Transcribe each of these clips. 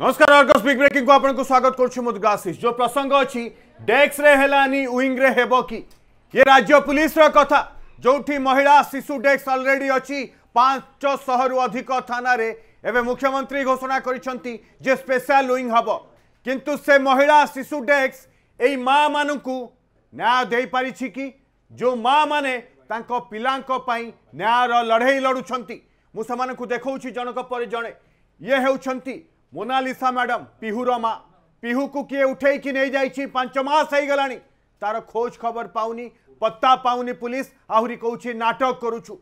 नमस्कार Argus big breaking को आपन को स्वागत करछु मद ग्लासिस जो प्रसंग अछि डेक्स रे हेलानी विंग रे हेबो की ये राज्य पुलिस रो कथा जोठी महिला शिशु डेक्स ऑलरेडी अछि 500 रु अधिक थाना रे एबे मुख्यमंत्री घोषणा करिछंती जे स्पेशल विंग हबो किंतु से महिला शिशु डेक्स एई मां मानुकु न्याय दे पारिछि की जो मां माने तांको पिलांको पई न्याय रो लढाई लडुछंती मु समान को देखौछि जणक पर जणे ये हेउछंती ମୋନାଲିସା ମ୍ୟାଡ଼ାମ୍ ପିହୁର ମା ପିହୁକୁ କିଏ ଉଠେଇକି ନେଇଯାଇଛି ପାଞ୍ଚ ମାସ ହେଇଗଲାଣି ତାର ଖୋଜ ଖବର ପାଉନି ପତ୍ତା ପାଉନି ପୁଲିସ ଆହୁରି କହୁଛି ନାଟକ କରୁଛୁ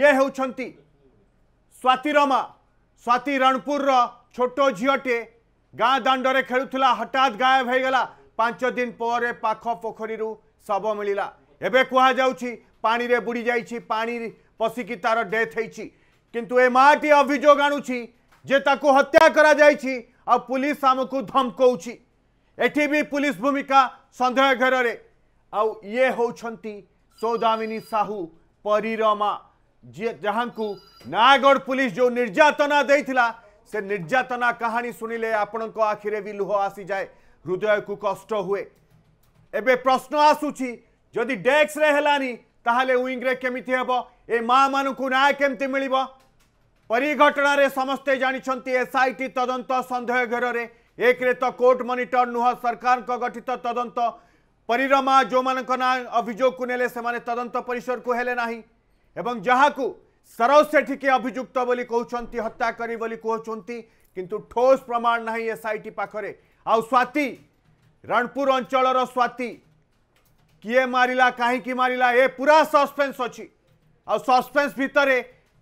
ଇଏ ହେଉଛନ୍ତି ସ୍ୱାତିର ମା ସ୍ୱାତି ରଣପୁରର ଛୋଟ ଝିଅଟିଏ ଗାଁ ଦାଣ୍ଡରେ ଖେଳୁଥିଲା ହଠାତ୍ ଗାୟବ ହେଇଗଲା ପାଞ୍ଚ ଦିନ ପରେ ପାଖ ପୋଖରୀରୁ ଶବ ମିଳିଲା ଏବେ କୁହାଯାଉଛି ପାଣିରେ ବୁଡ଼ି ଯାଇଛି ପାଣି ପଶିକି ତାର ଡେଥ୍ ହେଇଛି କିନ୍ତୁ ଏ ମାଟି ଅଭିଯୋଗ ଆଣୁଛି जे ताकू हत्या करा जाय छी आ पुलिस हमकू धमकौ छी एठी भी पुलिस भूमिका संदेह घर रे आ ये होछंती सौदामिनी साहू परिरमा जे जहांकू नायगढ़ पुलिस जो निर्यातना देथिला से निर्यातना कहानी सुनिले आपण को आखिरे भी लुह आसी जाय हृदय को कष्ट हुए एबे प्रश्न आसु छी जदी डेक्स रे हेलानी ताहले विंग रे केमिथि हेबो ए मां मानकू न्याय केमिथि मिलिबो परिघटन समस्ते आई एसआईटी तदंत सन्देह घेर एक तो कोर्ट मनिटर नुह सरकार गठित तदंत परिरमा जो मान अभोग को ने तदंत परिसर को हेले ना एवं जहाँ सरोज सेठी के अभियुक्त बोली कहते हत्या करी कहते किंतु ठोस प्रमाण ना टी पाखे आउ स्वाति रणपुर अंचल स्वाति किए मारा कहीं मारा ए पूरा सस्पेन्स अच्छी आ सस्पेन्स भितर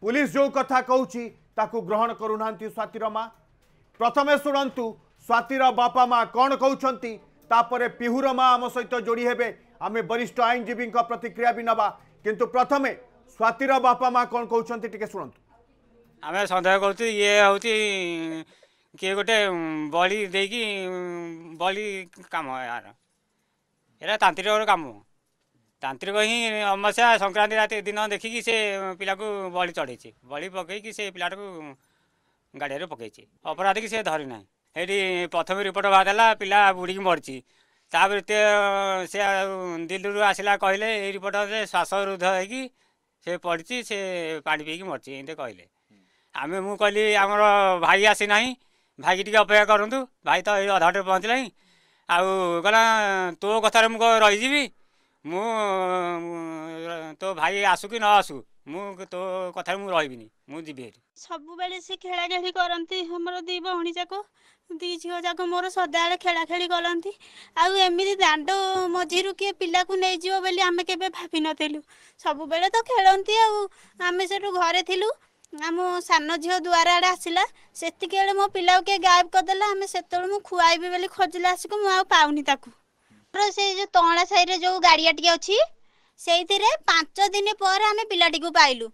पुलिस जो कथा कहि ताकु ग्रहण करूना स्वातिर माँ प्रथम शुणु स्वातिर बापा माँ कौन कौन तापर पिहूर माँ आम सहित जोड़ी हे आम वरिष्ठ आईनजीवी प्रतिक्रिया भी नवा किंतु प्रथम स्वातिर बापा माँ कौन कौन टे शुण आम सन्देह कर किए गोटे बलि देकी बलि काम यार ये तांत्रिक काम ତାନ୍ତ୍ରିକ ହିଁ ଅମାସ୍ୟା ସଂକ୍ରାନ୍ତି ରାତି ଦିନ ଦେଖିକି ସେ ପିଲାକୁ ବଳି ଚଢ଼େଇଛି ବଳି ପକେଇକି ସେ ପିଲାଟାକୁ ଗାଡ଼ିଆରେ ପକେଇଛି ଅପରାଧୀକି ସେ ଧରି ନାହିଁ ସେଇଠି ପ୍ରଥମେ ରିପୋର୍ଟ ବାହାର ହେଲା ପିଲା ବୁଡ଼ିକି ମରିଛି ତାପରେ ଏତେ ସେ ଦିଲ୍ଲୀରୁ ଆସିଲା କହିଲେ ଏଇ ରିପୋର୍ଟରେ ଶ୍ୱାସରୁଦ୍ଧ ହେଇକି ସେ ପଡ଼ିଛି ସେ ପାଣି ପିଇକି ମରିଛି ଏମିତି କହିଲେ ଆମେ ମୁଁ କହିଲି ଆମର ଭାଇ ଆସିନାହିଁ ଭାଇକି ଟିକେ ଅପେକ୍ଷା କରନ୍ତୁ ଭାଇ ତ ଏଇ ଅଧାଟେ ପହଞ୍ଚିଲାଣି ଆଉ କହିଲା ତୋ କଥାରେ ମୁଁ ରହିଯିବି ମୁଁ ତୋ ଭାଇ ଆସୁ କି ନ ଆସୁ ମୁଁ ତୋ କଥାରେ ମୁଁ ରହିବିନି ମୁଁ ଯିବି ହେରି ସବୁବେଳେ ସେ ଖେଳାଖେଳି କରନ୍ତି ଆମର ଦୁଇ ଭଉଣୀ ଯାକ ଦୁଇ ଝିଅ ଯାକ ମୋର ସଦାବେଳେ ଖେଳାଖେଳି କରନ୍ତି ଆଉ ଏମିତି ଦାଣ୍ଡ ମଝିରୁ କିଏ ପିଲାକୁ ନେଇଯିବ ବୋଲି ଆମେ କେବେ ଭାବିନଥିଲୁ ସବୁବେଳେ ତ ଖେଳନ୍ତି ଆଉ ଆମେ ସେଠୁ ଘରେ ଥିଲୁ ଆମ ସାନ ଝିଅ ଦୁଆର ଆଡ଼େ ଆସିଲା ସେତିକିବେଳେ ମୋ ପିଲାକୁ କିଏ ଗାଏବ କରିଦେଲା ଆମେ ସେତେବେଳେ ମୁଁ ଖୁଆଇବି ବୋଲି ଖୋଜିଲା ଆସିକି ମୁଁ ଆଉ ପାଉନି ତାକୁ ମାତ୍ର ସେଇ ଯୋଉ ତଅଁଳା ସାହିରେ ଯୋଉ ଗାଡ଼ିଆ ଟିକେ ଅଛି ସେଇଥିରେ ପାଞ୍ଚ ଦିନ ପରେ ଆମେ ପିଲାଟିକୁ ପାଇଲୁ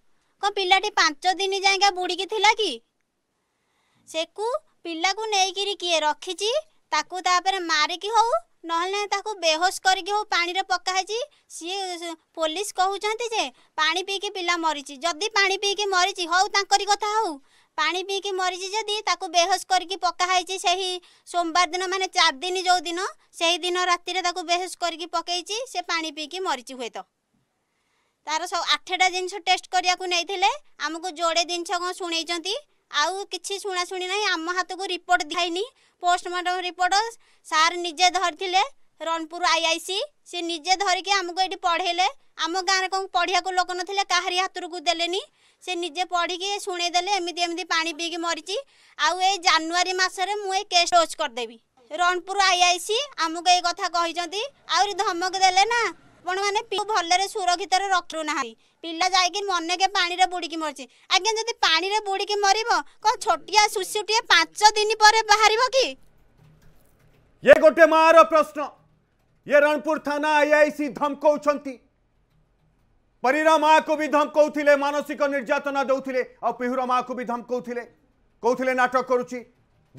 କ'ଣ ପିଲାଟି ପାଞ୍ଚ ଦିନ ଯାଇକା ବୁଡ଼ିକି ଥିଲା କି ସେକୁ ପିଲାକୁ ନେଇକିରି କିଏ ରଖିଛି ତାକୁ ତାପରେ ମାରିକି ହଉ ନହେଲେ ନାହିଁ ତାକୁ ବେହୋସ କରିକି ହଉ ପାଣିରେ ପକା ହେଇଛି ସିଏ ପୋଲିସ କହୁଛନ୍ତି ଯେ ପାଣି ପିଇକି ପିଲା ମରିଛି ଯଦି ପାଣି ପିଇକି ମରିଛି ହଉ ତାଙ୍କରି କଥା ହଉ ପାଣି ପିଇକି ମରିଛି ଯଦି ତାକୁ ବେହୋସ କରିକି ପକାହେଇଛି ସେହି ସୋମବାର ଦିନ ମାନେ ଚାରି ଦିନ ଯେଉଁ ଦିନ ସେହି ରାତିରେ ତାକୁ ବେହୋସ କରିକି ପକାଇଛି ସେ ପାଣି ପିଇକି ମରିଛି ହୁଏତ ତାର ସବୁ ଆଠଟା ଜିନିଷ ଟେଷ୍ଟ କରିବାକୁ ନେଇଥିଲେ ଆମକୁ ଯୋଡ଼େ ଜିନିଷ କ'ଣ ଶୁଣେଇଛନ୍ତି ଆଉ କିଛି ଶୁଣାଶୁଣି ନାହିଁ ଆମ ହାତକୁ ରିପୋର୍ଟ ଦିଆଇନି ପୋଷ୍ଟମର୍ଟମ୍ ରିପୋର୍ଟ ସାର୍ ନିଜେ ଧରିଥିଲେ ରଣପୁର ଆଇ ଆଇ ସି ସେ ନିଜେ ଧରିକି ଆମକୁ ଏଇଠି ପଢ଼େଇଲେ ଆମ ଗାଁରେ କ'ଣ ପଢ଼ିବାକୁ ଲୋକ ନଥିଲେ କାହାରି ହାତକୁ ଦେଲେନି ସେ ନିଜେ ପଢ଼ିକି ଶୁଣେଇଦେଲେ ଏମିତି ଏମିତି ପାଣି ପିଇକି ମରିଛି ଆଉ ଏଇ ଜାନୁଆରୀ ମାସରେ ମୁଁ ଏଇ କେସ୍ କ୍ଲୋଜ୍ କରିଦେବି ରଣପୁର ଆଇଆଇସି ଆମକୁ ଏଇ କଥା କହିଛନ୍ତି ଆହୁରି ଧମକ ଦେଲେ ନା ଆପଣମାନେ ଭଲରେ ସୁରକ୍ଷିତରେ ରଖୁନାହାନ୍ତି ପିଲା ଯାଇକି ମନେକେ ପାଣିରେ ବୁଡ଼ିକି ମରିଛି ଆଜ୍ଞା ଯଦି ପାଣିରେ ବୁଡ଼ିକି ମରିବ କ'ଣ ଛୋଟିଆ ଶିଶୁଟିଏ ପାଞ୍ଚ ଦିନ ପରେ ବାହାରିବ କି ଇଏ ଗୋଟେ ମାଆର ପ୍ରଶ୍ନ ଇଏ ରଣପୁର ଥାନା ଆଇଆଇସି ଧମକଉଛନ୍ତି পরীর মা'କୁ ବି ଧମକଉଥିଲେ ମାନସିକ ନିର୍ଯାତନା ଦେଉଥିଲେ ଆଉ ପିହୁର ମା'କୁ ବି ଧମକଉଥିଲେ କହୁଥିଲେ ନାଟକ କରୁଛି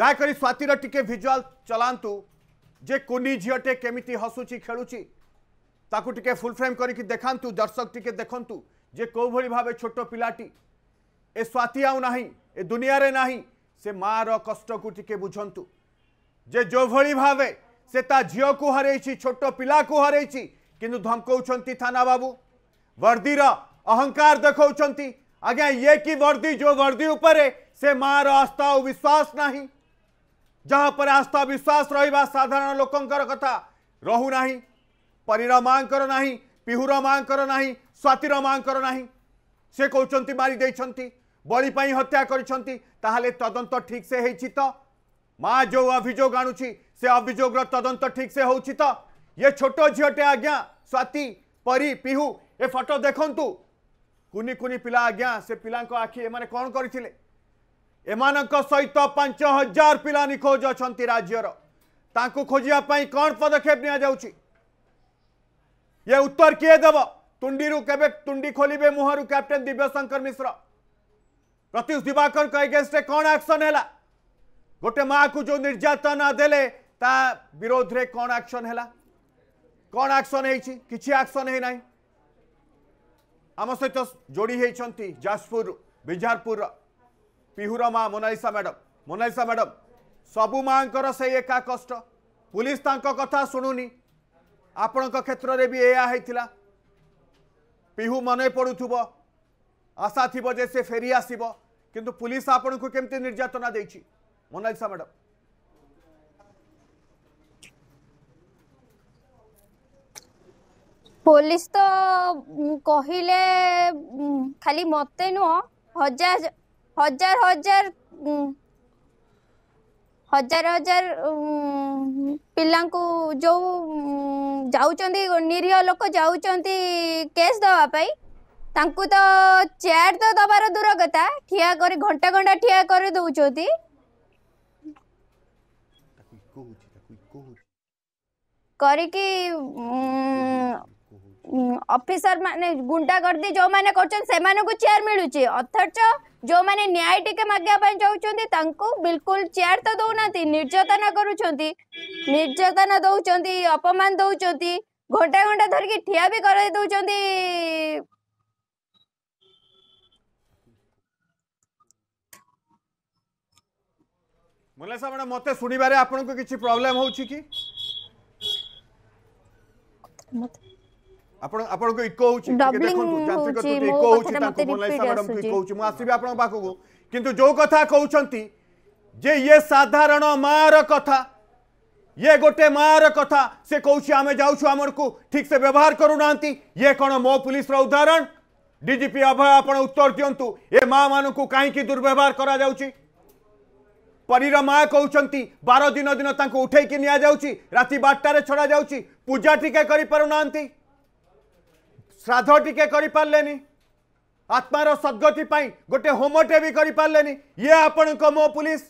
ଦୟାକରି ସ୍ୱାତିର ଟିକେ ଭିଜୁଆଲ୍ ଚଲାନ୍ତୁ ଯେ କୁନି ଝିଅଟେ କେମିତି ହସୁଛି ଖେଳୁଛି ତାକୁ ଟିକେ ଫୁଲ୍ ଫ୍ରେମ୍ କରିକି ଦେଖାନ୍ତୁ ଦର୍ଶକ ଟିକେ ଦେଖନ୍ତୁ ଯେ କେଉଁଭଳି ଭାବେ ଛୋଟ ପିଲାଟି ଏ ସ୍ୱାତି ଆଉ ନାହିଁ ଏ ଦୁନିଆରେ ନାହିଁ ସେ ମାଆର କଷ୍ଟକୁ ଟିକେ ବୁଝନ୍ତୁ ଯେ ଯେଉଁଭଳି ଭାବେ ସେ ତା ଝିଅକୁ ହରେଇଛି ଛୋଟ ପିଲାକୁ ହରେଇଛି କିନ୍ତୁ ଧମକଉଛନ୍ତି ଥାନା ବାବୁ वर्दीर अहंकार देखा आज्ञा ये कि वर्दी जो वर्दी उपरे से मार आस्था और विश्वास ना जहाँ पर आस्था विश्वास रहा साधारण लोकर कथा रुना परीर माँकर ना माँ माँकर ना स्वातिर माँकर ना से कौन मारी बड़ीपाई हत्या करदंत ठीक से हो तो माँ जो अभोग आणुची से अभियोग तदंत ठीक से हो तो ये छोट झीटे आज्ञा स्वाति परी पिहू ए फटो देखु कुनि कुनि पिला आज्ञा से पिला आखि एम कौन कर सहित पांच हजार पिला निखोज अच्छा राज्यर ताकू खोजापी कौन पदक्षेप नि ये उत्तर किए देव तुंडी के तुंडी खोलिए मुहर कैप्टेन दिव्यशंकर मिश्र प्रत्युष दिवाकर एगेन्स्टे कौन आक्शन है गोटे माँ को जो निर्यातना दे विरोध में कौन आक्शन है कौन आक्शन किसी आक्शन होना ଆମ ସହିତ ଯୋଡ଼ି ହେଇଛନ୍ତି ଯାଜପୁର ବିଜାରପୁର ପିହୁର ମା ମୋନାଲିସା ମ୍ୟାଡ଼ମ୍ ମୋନାଲିସା ମ୍ୟାଡ଼ମ୍ ସବୁ ମାଙ୍କର ସେଇ ଏକା କଷ୍ଟ ପୁଲିସ ତାଙ୍କ କଥା ଶୁଣୁନି ଆପଣଙ୍କ କ୍ଷେତ୍ରରେ ବି ଏହା ହେଇଥିଲା ପିହୁ ମନେ ପଡ଼ୁଥିବ ଆଶା ଥିବ ଯେ ସେ ଫେରି ଆସିବ କିନ୍ତୁ ପୁଲିସ ଆପଣଙ୍କୁ କେମିତି ନିର୍ଯାତନା ଦେଇଛି ମୋନାଲିସା ମ୍ୟାଡ଼ମ୍ ପୋଲିସ ତ କହିଲେ ଖାଲି ମୋତେ ନୁହଁ ହଜାର ହଜାର ହଜାର ହଜାର ହଜାର ପିଲାଙ୍କୁ ଯେଉଁ ଯାଉଛନ୍ତି ନିରୀହ ଲୋକ ଯାଉଛନ୍ତି କେସ୍ ଦେବା ପାଇଁ ତାଙ୍କୁ ତ ଚେୟାର ତ ଦେବାର ଦୂର କଥା ଠିଆ କରି ଘଣ୍ଟା ଘଣ୍ଟା ଠିଆ କରି ଦେଉଛନ୍ତି କରିକି ଅଫିସର ମାନେ ଗୁଣ୍ଡାଗର୍ଦ୍ଦି ଯେଉଁମାନେ କରୁଛନ୍ତି ସେମାନଙ୍କୁ ଚେୟାର ମିଳୁଛି ଅଥଚ ଯେଉଁମାନେ ନ୍ୟାୟ ଟିକେ ମାଗିବା ପାଇଁ ଚାହୁଁଛନ୍ତି ତାଙ୍କୁ ବିଲକୁଲ ଚେୟାର ତ ଦେଉନାହାନ୍ତି ନିର୍ଯାତନା କରୁଛନ୍ତି ନିର୍ଯାତନା ଦେଉଛନ୍ତି ଅପମାନ ଦେଉଛନ୍ତି ଘଣ୍ଟା ଘଣ୍ଟା ଧରିକି ଠିଆ ବି କରାଇ ଦେଉଛନ୍ତି ମୁଲାସା ମ୍ୟାଡ଼ାମ ମୋତେ ଶୁଣିବାରେ ଆପଣଙ୍କୁ କିଛି ପ୍ରୋବ୍ଲେମ୍ ହେଉଛି କି जो कथा कहउछंती जे साधारण मार कथा ये गोटे मार कथा से कहउछी आमे जाउछु अमर को ठीक से व्यवहार करू ये कोन मो पुलिस उदाहरण डीजीपी अभय आप उत्तर दियंतु ए मा मानू को काई दुर्व्यवहार करा जाउछी परीर माँ कहउछंती 12 दिन दिन उठे उठैकी निया जाउछी राती बाटटा रे छोडा पूजा ठीके करी श्राद्ध टिके पारे आत्मार सद्गति गोटे होमटे भी करें ये आपण मो पुलिस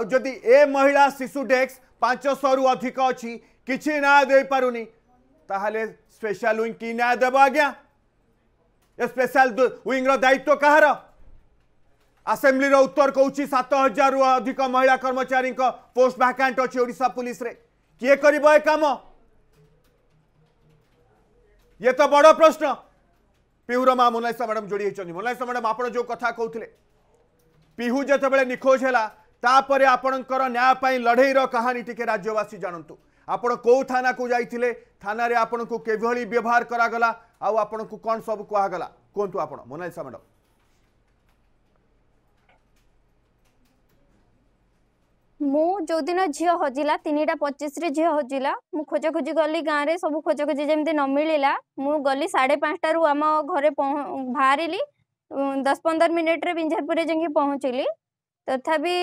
आदि ए महिला शिशु डेस्क पांचश रु अधिक अच्छी किसी न्याय दे पार नहीं स्पेशल विंग की न्याय देव आज्ञा स्पेशल विंग्र दायित्व कह रसेम्बली उत्तर कौच सात हजार रु अधिक महिला कर्मचारी पोस्ट भाकांट अच्छी ओडा पुलिस किए कर कम ଇଏ ତ ବଡ଼ ପ୍ରଶ୍ନ ପିହୁର ମା ମୋନାଲିସା ମ୍ୟାଡ଼ାମ୍ ଯୋଡ଼ି ହେଇଛନ୍ତି ମୋନାଲିସା ମ୍ୟାଡ଼ାମ୍ ଆପଣ ଯେଉଁ କଥା କହୁଥିଲେ ପିହୁ ଯେତେବେଳେ ନିଖୋଜ ହେଲା ତାପରେ ଆପଣଙ୍କର ନ୍ୟାୟ ପାଇଁ ଲଢ଼େଇର କାହାଣୀ ଟିକେ ରାଜ୍ୟବାସୀ ଜାଣନ୍ତୁ ଆପଣ କେଉଁ ଥାନାକୁ ଯାଇଥିଲେ ଥାନାରେ ଆପଣଙ୍କୁ କିଭଳି ବ୍ୟବହାର କରାଗଲା ଆଉ ଆପଣଙ୍କୁ କ'ଣ ସବୁ କୁହାଗଲା କୁହନ୍ତୁ ଆପଣ ମୋନାଲିସା ମ୍ୟାଡ଼ାମ୍ ମୁଁ ଯେଉଁଦିନ ଝିଅ ହଜିଲା ତିନିଟା ପଚିଶରେ ଝିଅ ହଜିଲା ମୁଁ ଖୋଜାଖୋଜି ଗଲି ଗାଁରେ ସବୁ ଖୋଜାଖୋଜି ଯେମିତି ନ ମିଳିଲା ମୁଁ ଗଲି ସାଢ଼େ ପାଞ୍ଚଟାରୁ ଆମ ଘରେ ବାହାରିଲି ଦଶ ପନ୍ଦର ମିନିଟ୍ରେ ବିଞ୍ଜାରପୁରରେ ଯାଇକି ପହଞ୍ଚିଲି ତଥାପି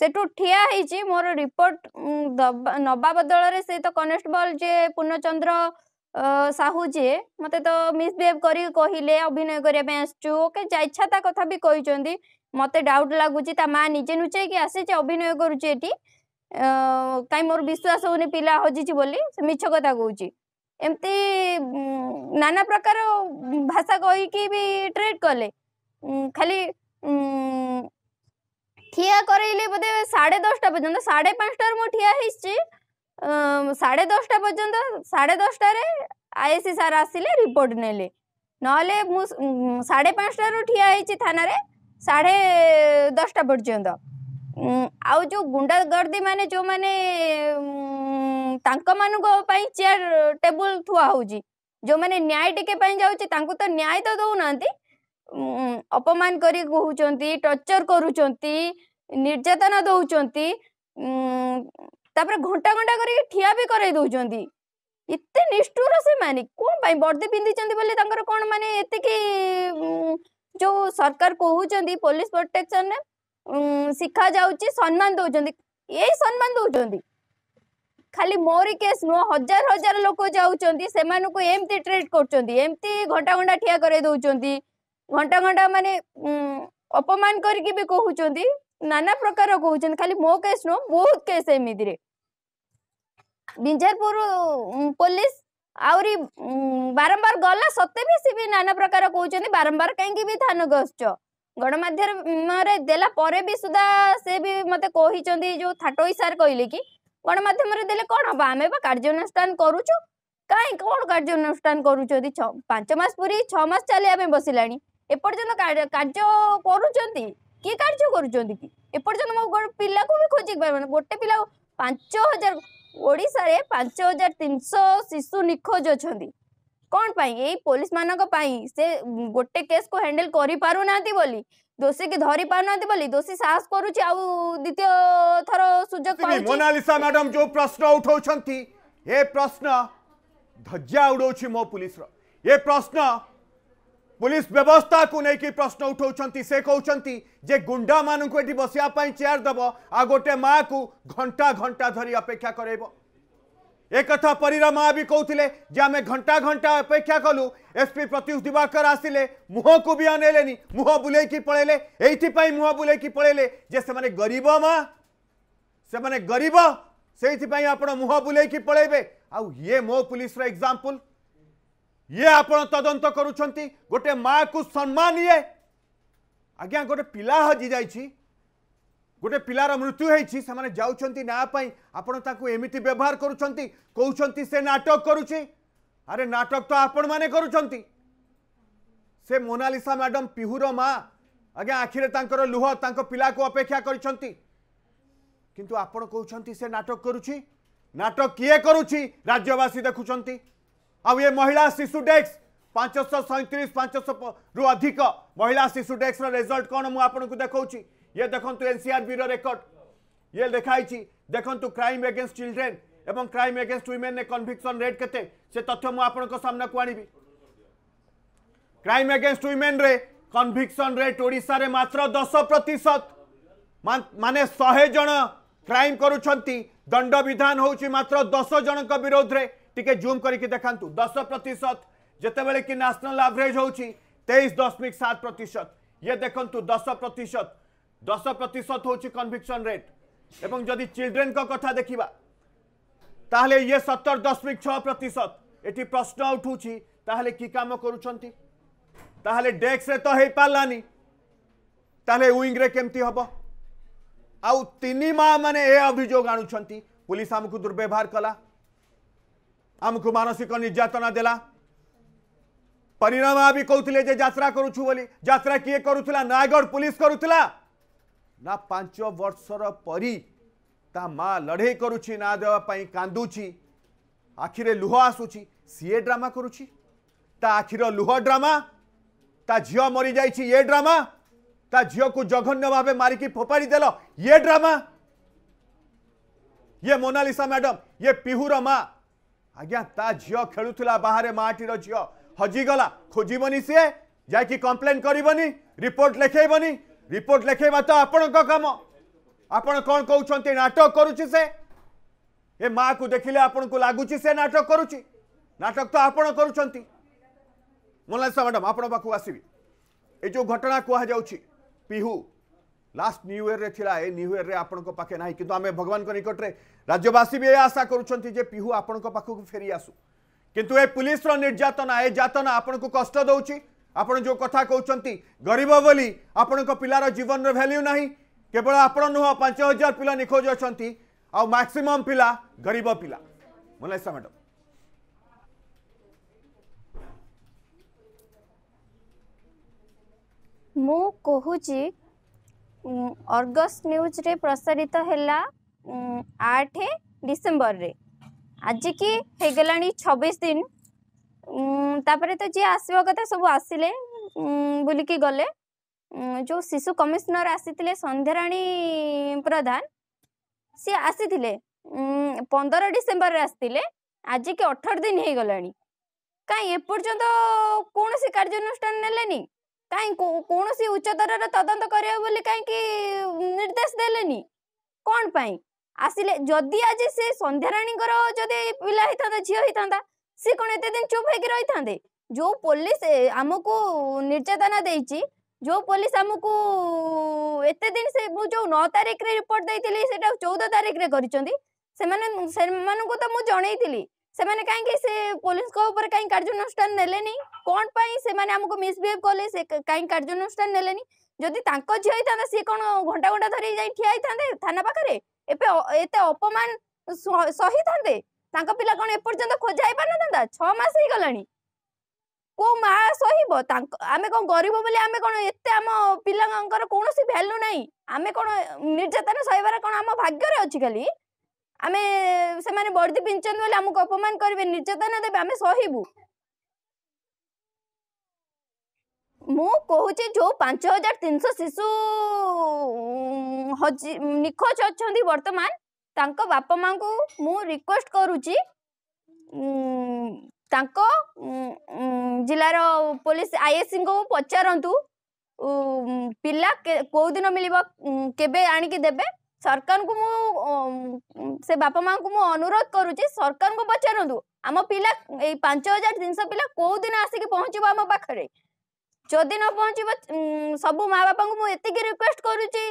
ସେଠୁ ଠିଆ ହେଇଛି ମୋର ରିପୋର୍ଟ ନବା ବଦଳରେ ସେ ତ କନେଷ୍ଟବଳ ଯିଏ ପୂର୍ଣ୍ଣଚନ୍ଦ୍ର ସାହୁ ଯିଏ ମୋତେ ତ ମିସବିହେଭ୍ କରି କହିଲେ ଅଭିନୟ କରିବା ପାଇଁ ଆସିଛୁ ଓକେ ଯା ଇଚ୍ଛା ତା କଥା ବି କହିଛନ୍ତି মতো ডাউট লাগুচি তা মা নিজে লুচাইকি আসিছে অভিনয় করুচি এটি কাই মোর বিশ্বাস হউনি পিলা হজিছি বলি সে মিছ কথা কହୁচি এমতি নানা প্রকার ভাষা কইকি বি ট্রিট কলে খালি ঠিয়া করাইলে বোধে সাড়ে দশটা পর্যন্ত সাড়ে পাঁচটার মু ঠিয়া হয়েছি সাড়ে দশটা পর্যন্ত সাড়ে দশটারে আইএসি স্যার আসলে রিপোর্ট নেলে নহলে মু সাড়ে পাঁচটারু ঠিয়া হয়েছি থানারে ସାଢ଼େ ଦଶଟା ପର୍ଯ୍ୟନ୍ତ ଆଉ ଯେଉଁ ଗୁଣ୍ଡାଗର୍ଦ୍ଦିମାନେ ଯେଉଁମାନେ ତାଙ୍କମାନଙ୍କ ପାଇଁ ଚେୟାର ଟେବୁଲ ଥୁଆ ହେଉଛି ଯେଉଁମାନେ ନ୍ୟାୟ ଟିକେ ପାଇଁ ଯାଉଛି ତାଙ୍କୁ ତ ନ୍ୟାୟ ତ ଦେଉନାହାନ୍ତି ଅପମାନ କରି କହୁଛନ୍ତି ଟର୍ଚର କରୁଛନ୍ତି ନିର୍ଯାତନା ଦେଉଛନ୍ତି ତାପରେ ଘଣ୍ଟା ଘଣ୍ଟା କରିକି ଠିଆ ବି କରେଇ ଦେଉଛନ୍ତି ଏତେ ନିଷ୍ଠୁର ସେମାନେ କ'ଣ ପାଇଁ ବର୍ଦ୍ଦି ପିନ୍ଧିଛନ୍ତି ବୋଲି ତାଙ୍କର କ'ଣ ମାନେ ଏତିକି जो सरकार कहते पुलिस प्रोटेक्शन शिखा जाऊँगी दौरान ये सम्मान दौरान खाली मोरी केस नु हजार हजार लोक जाऊँगी ट्रिट कर घंटा घंटा ठिया कर घंटा घंटा मान अपमान करके नाना प्रकार कहते खाली मो केस नु बहुत केस एमती पुलिस ଆହୁରି ବାରମ୍ବାର ଗଲା ସତ୍ତ୍ୱେ ବି ସେ ବି ନାନା ପ୍ରକାର କହୁଛନ୍ତି ବାରମ୍ବାର କାହିଁକି ବି ଧାନ ଆସୁଛ ଗଣମାଧ୍ୟମରେ ଦେଲା ପରେ ବି ସୁଦ୍ଧା ସେ ବି ମୋତେ କହିଛନ୍ତି ଯେଉଁ ଥାଟୋଇ ସାର୍ କହିଲେ କି ଗଣମାଧ୍ୟମରେ ଦେଲେ କ'ଣ ହବ ଆମେ ବା କାର୍ଯ୍ୟାନୁଷ୍ଠାନ କରୁଛୁ କାହିଁ କ'ଣ କାର୍ଯ୍ୟାନୁଷ୍ଠାନ କରୁଛନ୍ତି ଛଅ ପାଞ୍ଚ ମାସ ପୁରୀ ଛଅ ମାସ ଚାଲିବା ପାଇଁ ବସିଲାଣି ଏପର୍ଯ୍ୟନ୍ତ କାର୍ଯ୍ୟ କରୁଛନ୍ତି କିଏ କାର୍ଯ୍ୟ କରୁଛନ୍ତି କି ଏପର୍ଯ୍ୟନ୍ତ ମୋ ପିଲାକୁ ବି ଖୋଜିକି ପାଇବନି ଗୋଟେ ପିଲା ପାଞ୍ଚ ହଜାର ଓଡ଼ିଶାରେ ପାଞ୍ଚ ହଜାର ତିନିଶହ ଶିଶୁ ନିଖୋଜ ଅଛନ୍ତି କ'ଣ ପାଇଁ ଏଇ ପୋଲିସମାନଙ୍କ ପାଇଁ ସେ ଗୋଟେ କେସ୍କୁ ହ୍ୟାଣ୍ଡେଲ କରିପାରୁନାହାନ୍ତି ବୋଲି ଦୋଷୀକି ଧରି ପାରୁନାହାନ୍ତି ବୋଲି ଦୋଷୀ ସାହସ କରୁଛି ଆଉ ଦ୍ୱିତୀୟ ଥର ସୁଯୋଗ ମୋନାଲିସା ମ୍ୟାଡାମ ଯୋଉ ପ୍ରଶ୍ନ ଉଠାଉଛନ୍ତି ଏ ପ୍ରଶ୍ନ ଧଜ୍ଜା ଉଡ଼ଉଛି ମୋ ପୁଲିସର ଏ ପ୍ରଶ୍ନ पुलिस व्यवस्था को लेकिन प्रश्न उठाऊंट से कहते जे गुंडा मान को ये चेयर दब आ गोटे माँ को घंटा घंटा धरी अपेक्षा कर एक परीर माँ भी कहते जे आम घंटा घंटा अपेक्षा कलु एसपी प्रत्युष दिवाकर आसिले मुह को भी अनैले मुह बुले पलैले ये मुह बुले पलैले जे से गरीब माँ से गरीब से मुह बुले पलैबे आए मो पुलिस एग्जाम्पल ইয়ে আপনার তদন্ত করছেন গোটে মা কু সম্মান ইয়ে আজ্ঞা গোটে পিলা হজি যাই গোটে পিলার মৃত্যু হয়েছি সে যাচ্ছেন না আপনার তাকে এমিতি ব্যবহার করছেন কৌন সে নাটক করুছি আরে নাটক তো আপন মানে করছেন সে মোনালিসা ম্যাডাম পিহুর মা আজ্ঞা আখিরে তাঁর লুহ তাঁর পিলাকে অপেক্ষা করছেন কিন্তু আপনার কৌন সে নাটক করুছি নাটক কিয়ে করুছি রাজ্যবাসী দেখুছেন आ महिला शिशु डेस्क पांच सैंतीस पांच रु अधिक महिला शिशु डेस्क रेजल्ट कौन मुझे देखा ये देखते एनसीआरबी रेकर्ड ये देखाई देखु क्राइम एगेन्स्ट चिलड्रेन एवं crime against women conviction rate के तथ्य मुझे आणवि crime against women conviction rate ओडा मात्र दस प्रतिशत मान शहे जन क्राइम करुंच दंड विधान हो मात्र दस जन विरोध में टिके जूम करके देखा दस प्रतिशत जितेबले कि न्यासनाल आवरेज हो तेईस दशमिक सात प्रतिशत ये देखु दस प्रतिशत दस प्रतिशत हूँ कनभिक्शन रेट एवं जदि चिल्ड्रेन कथा देखा तेल ये सतर दशमिक छ प्रतिशत ये प्रश्न उठू कि कम कर तो हो पार्लानी तेल ओंग्रे केमती हम आनि माँ मैंने अभिजोग अभोग पुलिस आमको दुर्व्यवहार कला आमକୁ ମାନସିକ ନିର୍ଯାତନା ଦେଲା ପରିଣାମା ବି କହୁଥିଲେ ଯେ ଯାତ୍ରା କରୁଛୁ ବୋଲି ଯାତ୍ରା କିଏ କରୁଥିଲା ନୟାଗଡ଼ ପୁଲିସ କରୁଥିଲା ନା ପାଞ୍ଚ ବର୍ଷର ପରି ତା ମା ଲଢ଼େଇ କରୁଛି ନା ଦେବା ପାଇଁ କାନ୍ଦୁଛି ଆଖିରେ ଲୁହ ଆସୁଛି ସିଏ ଡ୍ରାମା କରୁଛି ତା ଆଖିର ଲୁହ ଡ୍ରାମା ତା ଝିଅ ମରିଯାଇଛି ଏ ଡ୍ରାମା ତା ଝିଅକୁ ଜଘନ୍ୟ ଭାବେ ମାରିକି ଫୋପାଡ଼ି ଦେଲ ଏ ଡ୍ରାମା ଇଏ ମୋନାଲିସା ମ୍ୟାଡ଼ମ୍ ଇଏ ପିହୁର ମା' আজ্ঞা তা ঝিও খেলুলা বাহারে মাটির ঝিও হজিগলা খোঁজবনি সি যাই কমপ্লেন করবনি রিপোর্ট লেখাইবনি রিপোর্ট লেখাইবা তো আপনার কাম আপনার কম কৌন নাটক করুছি সে এ মা কু দেখলে আপনার লাগুচি সে নাটক করুছি নাটক তো আপনার করছেন মোনালিসা ম্যাডাম আপনার পাখু আসবি এই যে ঘটনা কুহযাচ্ছি পিহু लास्ट न्यू इयर रे थिला ए न्यू इयर रे आपन को पाखे नाही किंतु आमे भगवान को निकट रे राज्यवासी भी आशा करूछंती जे पिहू आपन को पाखु को फेरी आसु किंतु ए पुलिस रो निर्यातन ए जातन आपन को कष्ट दउची आपन जो कथा कहउछंती गरीब बोली आपन को पिलार जीवन रो वैल्यू नाही केवल आपन नुह 5000 पिला निखोज अछंती आ मैक्सिमम पिला गरीब पिला मुलायसा मैडम ମୁଁ କହୁଛି ଅର୍ଗସ୍ ନ୍ୟୁଜ୍ରେ ପ୍ରସାରିତ ହେଲା ଆଠ ଡିସେମ୍ବରରେ ଆଜିକି ହେଇଗଲାଣି ଛବିଶ ଦିନ ତାପରେ ତ ଯିଏ ଆସିବା କଥା ସବୁ ଆସିଲେ ବୁଲିକି ଗଲେ ଯେଉଁ ଶିଶୁ କମିଶନର ଆସିଥିଲେ ସନ୍ଧ୍ୟାରାଣୀ ପ୍ରଧାନ ସିଏ ଆସିଥିଲେ ପନ୍ଦର ଡିସେମ୍ବରରେ ଆସିଥିଲେ ଆଜିକି ଅଠର ଦିନ ହେଇଗଲାଣି କାହିଁ ଏପର୍ଯ୍ୟନ୍ତ କୌଣସି କାର୍ଯ୍ୟାନୁଷ୍ଠାନ ନେଲେନି କାହିଁ କୌଣସି ଉଚ୍ଚତରର ତଦନ୍ତ କରିବ ବୋଲି କାହିଁକି ନିର୍ଦ୍ଦେଶ ଦେଲେନି କ'ଣ ପାଇଁ ଆସିଲେ ଯଦି ଆଜି ସେ ସନ୍ଧ୍ୟାରାଣୀଙ୍କର ଯଦି ପିଲା ହେଇଥାନ୍ତା ଝିଅ ହେଇଥାନ୍ତା ସେ କ'ଣ ଏତେ ଦିନ ଚୁପ୍ ହେଇକି ରହିଥାନ୍ତେ ଯେଉଁ ପୋଲିସ ଆମକୁ ନିର୍ଯାତନା ଦେଇଛି ଯେଉଁ ପୋଲିସ ଆମକୁ ଏତେ ଦିନ ସେ ମୁଁ ଯେଉଁ ନଅ ତାରିଖରେ ରିପୋର୍ଟ ଦେଇଥିଲି ସେଇଟା ଚଉଦ ତାରିଖରେ କରିଛନ୍ତି ସେମାନେ ସେମାନଙ୍କୁ ତ ମୁଁ ଜଣେଇଥିଲି ସେମାନେ କାହିଁକି ସେ ପୋଲିସଙ୍କ ଉପରେ କାହିଁ କାର୍ଯ୍ୟାନୁଷ୍ଠାନ ନେଲେନି କ'ଣ ପାଇଁ ସେମାନେ ଆମକୁ ମିସବିହେଭ୍ କଲେ ସେ କାହିଁ କାର୍ଯ୍ୟାନୁଷ୍ଠାନ ନେଲେନି ଯଦି ତାଙ୍କ ଝିଅ ହେଇଥାନ୍ତା ସିଏ କ'ଣ ଘଣ୍ଟା ଘଣ୍ଟା ଧରି ଯାଇ ଠିଆ ହେଇଥାନ୍ତେ ଥାନା ପାଖରେ ଏବେ ଏତେ ଅପମାନ ସହିଥାନ୍ତେ ତାଙ୍କ ପିଲା କ'ଣ ଏପର୍ଯ୍ୟନ୍ତ ଖୋଜା ହେଇପାରିନଥାନ୍ତା ଛଅ ମାସ ହେଇଗଲାଣି କୋଉ ମା ସହିବ ତାଙ୍କ ଆମେ କ'ଣ ଗରିବ ବୋଲି ଆମେ କ'ଣ ଏତେ ଆମ ପିଲାଙ୍କର କୌଣସି ଭ୍ୟାଲୁ ନାହିଁ ଆମେ କ'ଣ ନିର୍ଯାତନା ସହିବାର କ'ଣ ଆମ ଭାଗ୍ୟରେ ଅଛି ଖାଲି आम से बर्दी पिंचन बोले आमको अपमान करेंगे निर्यातना देवे आम सहबु मुझे जो पांच हजार तीन शौ शिशु निखोज अच्छा बर्तमान बाप माँ को मु रिक्वेस्ट करुची जिलार पुलिस आईएससी को पचारत पा कौदिन मिल के आणिक सरकार को मु ସେ ବାପା ମାଙ୍କୁ ମୁଁ ଅନୁରୋଧ କରୁଛି ସରକାରଙ୍କୁ ପଚାରନ୍ତୁ ଆମ ପିଲା ଏଇ ପାଞ୍ଚ ହଜାର ତିନିଶହ ପିଲା କୋଉ ଦିନ ଆସିକି ପହଞ୍ଚିବ ଆମ ପାଖରେ ଯଦି ନ ପହଞ୍ଚିବ ସବୁ ମା ବାପାଙ୍କୁ ମୁଁ ଏତିକି ରିକ୍ୱେଷ୍ଟ କରୁଛି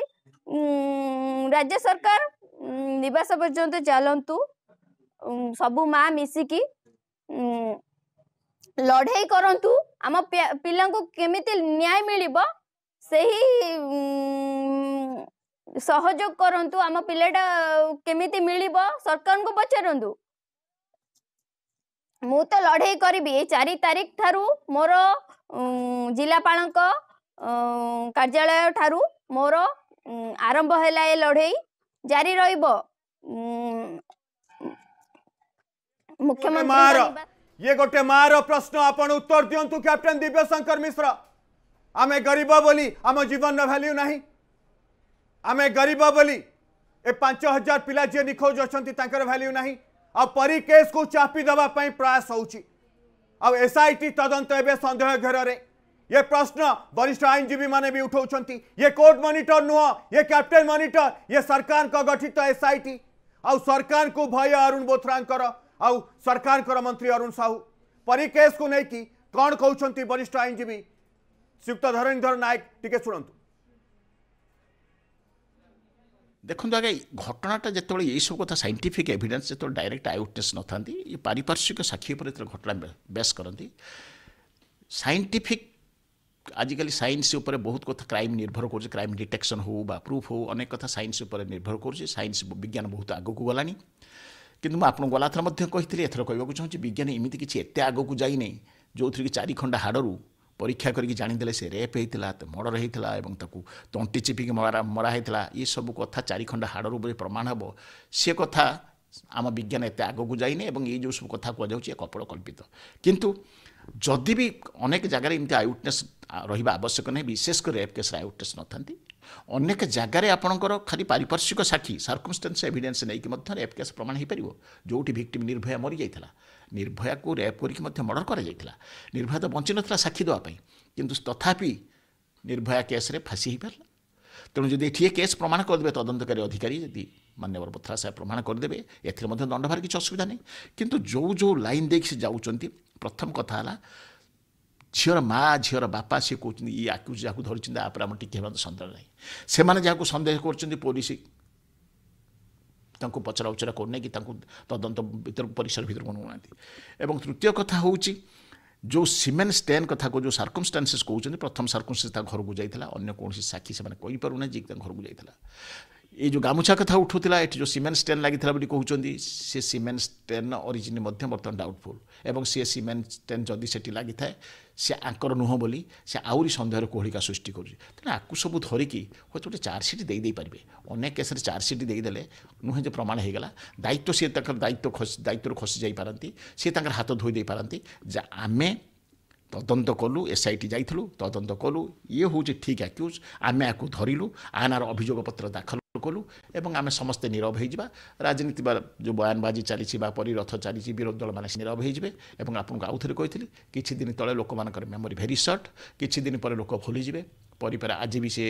ରାଜ୍ୟ ସରକାର ନିବାସ ପର୍ଯ୍ୟନ୍ତ ଚାଲନ୍ତୁ ସବୁ ମା ମିଶିକି ଲଢ଼େଇ କରନ୍ତୁ ଆମ ପିଲାଙ୍କୁ କେମିତି ନ୍ୟାୟ ମିଳିବ ସେହି ସହଯୋଗ କରନ୍ତୁ ଆମ ପିଲାଟା କେମିତି ମିଳିବ ସରକାରଙ୍କୁ ପଚାରନ୍ତୁ ମୁଁ ତ ଲଢେଇ କରିବି ଏଇ ଚାରି ତାରିଖ ଠାରୁ ମୋର ଜିଲ୍ଲାପାଳଙ୍କ କାର୍ଯ୍ୟାଳୟ ଠାରୁ ମୋର ଆରମ୍ଭ ହେଲା ଏ ଲଢେଇ ଜାରି ରହିବ ମୁଖ୍ୟମନ୍ତ୍ରୀ ଗୋଟେ ମାର ପ୍ରଶ୍ନ ଆପଣ ଉତ୍ତର ଦିଅନ୍ତୁ କ୍ୟାପ୍ଟେନ ଦିବ୍ୟ ଶଙ୍କର ମିଶ୍ର ଆମେ ଗରିବ ବୋଲି ଆମ ଜୀବନର ଭାଲ୍ୟୁ ନାହିଁ आम गरीब बोली ए पांच हजार पिला जी निखोज अच्छा भैल्यू ना आ केस को चापी देवाई प्रयास होस आई टी तदंत एवं सन्देह घेर में ये प्रश्न वरिष्ठ आईनजीवी मैंने भी उठाऊँ ये कोर्ट मनिटर नुह ये कैप्टेन मनिटर ये सरकार गठित एस आई टी आ सरकार को भय अरुण बोथरांकर आउ सरकार मंत्री अरुण साहू परी केस को लेकिन कौन कहते वरिष्ठ आईनजीवी श्रीयुक्त धरणीधर नायक टी शुणु ଦେଖନ୍ତୁ ଆଜ୍ଞା ଘଟଣାଟା ଯେତେବେଳେ ଏଇସବୁ କଥା ସାଇଣ୍ଟିଫିକ୍ ଏଭିଡେନ୍ସ ଯେତେବେଳେ ଡାଇରେକ୍ଟ ଆଇ ନଥାନ୍ତି ଏ ପାରିପାର୍ଶ୍ୱିକ ସାକ୍ଷୀ ଉପରେ ଯେତେବେଳେ ଘଟଣା ବେସ୍ କରନ୍ତି ସାଇଣ୍ଟିଫିକ୍ ଆଜିକାଲି ସାଇନ୍ସ ଉପରେ ବହୁତ କଥା କ୍ରାଇମ୍ ନିର୍ଭର କରୁଛି କ୍ରାଇମ୍ ଡିଟେକ୍ସନ୍ ହେଉ ବା ପ୍ରୁଫ୍ ହେଉ ଅନେକ କଥା ସାଇନ୍ସ ଉପରେ ନିର୍ଭର କରୁଛି ସାଇନ୍ସ ବିଜ୍ଞାନ ବହୁତ ଆଗକୁ ଗଲାଣି କିନ୍ତୁ ମୁଁ ଆପଣଙ୍କୁ ଗଲାଥର ମଧ୍ୟ କହିଥିଲି ଏଥର କହିବାକୁ ଚାହୁଁଛି ବିଜ୍ଞାନ ଏମିତି କିଛି ଏତେ ଆଗକୁ ଯାଇନାହିଁ ଯେଉଁଥିରେ କି ଚାରିଖଣ୍ଡ ହାଡ଼ରୁ ପରୀକ୍ଷା କରିକି ଜାଣିଦେଲେ ସେ ରେପ୍ ହେଇଥିଲା ମର୍ଡ଼ର ହେଇଥିଲା ଏବଂ ତାକୁ ତଣ୍ଟି ଚିପିକି ମରା ମରା ହେଇଥିଲା ଏସବୁ କଥା ଚାରିଖଣ୍ଡ ହାଡ଼ରୁ ଉପରେ ପ୍ରମାଣ ହେବ ସେ କଥା ଆମ ବିଜ୍ଞାନ ଏତେ ଆଗକୁ ଯାଇନି ଏବଂ ଏଇ ଯେଉଁ ସବୁ କଥା କୁହାଯାଉଛି ଏ କପୋଳ କଳ୍ପିତ କିନ୍ତୁ ଯଦି ବି ଅନେକ ଜାଗାରେ ଏମିତି ଆଇ ୱିଟନେସ୍ ରହିବା ଆବଶ୍ୟକ ନାହିଁ ବିଶେଷ କରି ରେପ୍ କେସ୍ରେ ଆଇ ୱିଟନେସ୍ ନଥାନ୍ତି ଅନେକ ଜାଗାରେ ଆପଣଙ୍କର ଖାଲି ପାରିପାର୍ଶ୍ୱିକ ସାକ୍ଷୀ ସର୍କମଷ୍ଟାନ୍ସ ଏଭିଡେନ୍ସ ନେଇକି ମଧ୍ୟ ରେପ୍ କେସ୍ ପ୍ରମାଣ ହୋଇପାରିବ ଯେଉଁଠି ଭିକ୍ଟିମ୍ ନିର୍ଭୟା ମରିଯାଇଥିଲା ନିର୍ଭୟାକୁ ରେପ୍ କରିକି ମଧ୍ୟ ମର୍ଡ଼ର କରାଯାଇଥିଲା ନିର୍ଭୟା ତ ବଞ୍ଚିନଥିଲା ସାକ୍ଷୀ ଦେବା ପାଇଁ କିନ୍ତୁ ତଥାପି ନିର୍ଭୟା କେସ୍ରେ ଫାଶୀ ହୋଇପାରିଲା ତେଣୁ ଯଦି ଏଠି କେସ୍ ପ୍ରମାଣ କରିଦେବେ ତଦନ୍ତକାରୀ ଅଧିକାରୀ ଯଦି ମାନ୍ୟବର ପଥରା ସାହେବ ପ୍ରମାଣ କରିଦେବେ ଏଥିରେ ମଧ୍ୟ ଦଣ୍ଡଭାର କିଛି ଅସୁବିଧା ନାହିଁ କିନ୍ତୁ ଯେଉଁ ଯେଉଁ ଲାଇନ୍ ଦେଇକି ସେ ଯାଉଛନ୍ତି ପ୍ରଥମ କଥା ହେଲା ଝିଅର ମା ଝିଅର ବାପା ସିଏ କହୁଛନ୍ତି ଇଏ ଆକ୍ୟୁଜ୍ ଯାହାକୁ ଧରିଛନ୍ତି ଆ ଆମର ଟିକେ ହେବା ସନ୍ଦେହ ନାହିଁ ସେମାନେ ଯାହାକୁ ସନ୍ଦେହ କରୁଛନ୍ତି ପୋଲିସ ତାଙ୍କୁ ପଚରା ଉଚରା କରୁନାହିଁ କି ତାଙ୍କୁ ତଦନ୍ତ ଭିତରକୁ ପରିସର ଭିତରକୁ ନେଉନାହାନ୍ତି ଏବଂ ତୃତୀୟ କଥା ହେଉଛି ଯେଉଁ ସିମେଣ୍ଟ ଷ୍ଟେନ୍ କଥାକୁ ଯେଉଁ ସାର୍କମଷ୍ଟାନ୍ସେସ୍ କହୁଛନ୍ତି ପ୍ରଥମ ସାର୍କମଷ୍ଟାନ୍ସ ତା ଘରକୁ ଯାଇଥିଲା ଅନ୍ୟ କୌଣସି ସାକ୍ଷୀ ସେମାନେ କହିପାରୁନାହିଁ ଯିଏକି ତାଙ୍କ ଘରକୁ ଯାଇଥିଲା ଏ ଯେଉଁ ଗାମୁଛା କଥା ଉଠୁଥିଲା ଏଠି ଯେଉଁ ସିମେଣ୍ଟ ଷ୍ଟେନ୍ ଲାଗିଥିଲା ବୋଲି କହୁଛନ୍ତି ସେ ସିମେଣ୍ଟ ଷ୍ଟେନ୍ର ଅରିଜିନ୍ ମଧ୍ୟ ବର୍ତ୍ତମାନ ଡାଉଟଫୁଲ୍ ଏବଂ ସିଏ ସିମେଣ୍ଟ ଷ୍ଟେନ୍ ଯଦି ସେଠି ଲାଗିଥାଏ ସେ ଆଙ୍କର ନୁହଁ ବୋଲି ସେ ଆହୁରି ସନ୍ଦେହର କୋହଳିକା ସୃଷ୍ଟି କରୁଛି ତେଣୁ ଆକୁ ସବୁ ଧରିକି ହୁଏତ ଗୋଟେ ଚାର୍ଜସିଟ୍ ଦେଇ ଦେଇପାରିବେ ଅନେକ କେସରେ ଚାର୍ଜସିଟ୍ ଦେଇଦେଲେ ନୁହେଁ ଯେ ପ୍ରମାଣ ହେଇଗଲା ଦାୟିତ୍ୱ ସିଏ ତାଙ୍କର ଦାୟିତ୍ୱ ଖସି ଦାୟିତ୍ୱରୁ ଖସି ଯାଇପାରନ୍ତି ସିଏ ତାଙ୍କର ହାତ ଧୋଇ ଦେଇପାରନ୍ତି ଯେ ଆମେ তদন্ত কলু এসআইটি যাইলু তদন্ত কলু ইয়ে হচ্ছে ঠিক আক্ୟୁଜ୍ ଆମେ ୟାକୁ ଧରିଲୁ ଆଇନାର ଅଭିଯୋଗପତ୍ର ଦାଖଲ କଲୁ ଏବଂ ଆମେ ସମସ୍ତେ ନୀରବ ହୋଇଯିବା ରାଜନୀତି ବା ଯେଉଁ ବୟାନବାଜି ଚାଲିଛି ବା ପରିରଥ ଚାଲିଛି ବିରୋଧୀ ଦଳମାନେ ନୀରବ ହୋଇଯିବେ ଏବଂ ଆପଣଙ୍କୁ ଆଉଥରେ କହିଥିଲି କିଛି ଦିନ ତଳେ ଲୋକମାନଙ୍କର ମେମୋରି ଭେରି ସର୍ଟ କିଛି ଦିନ ପରେ ଲୋକ ଭୁଲିଯିବେ পরিবার আজি বি সে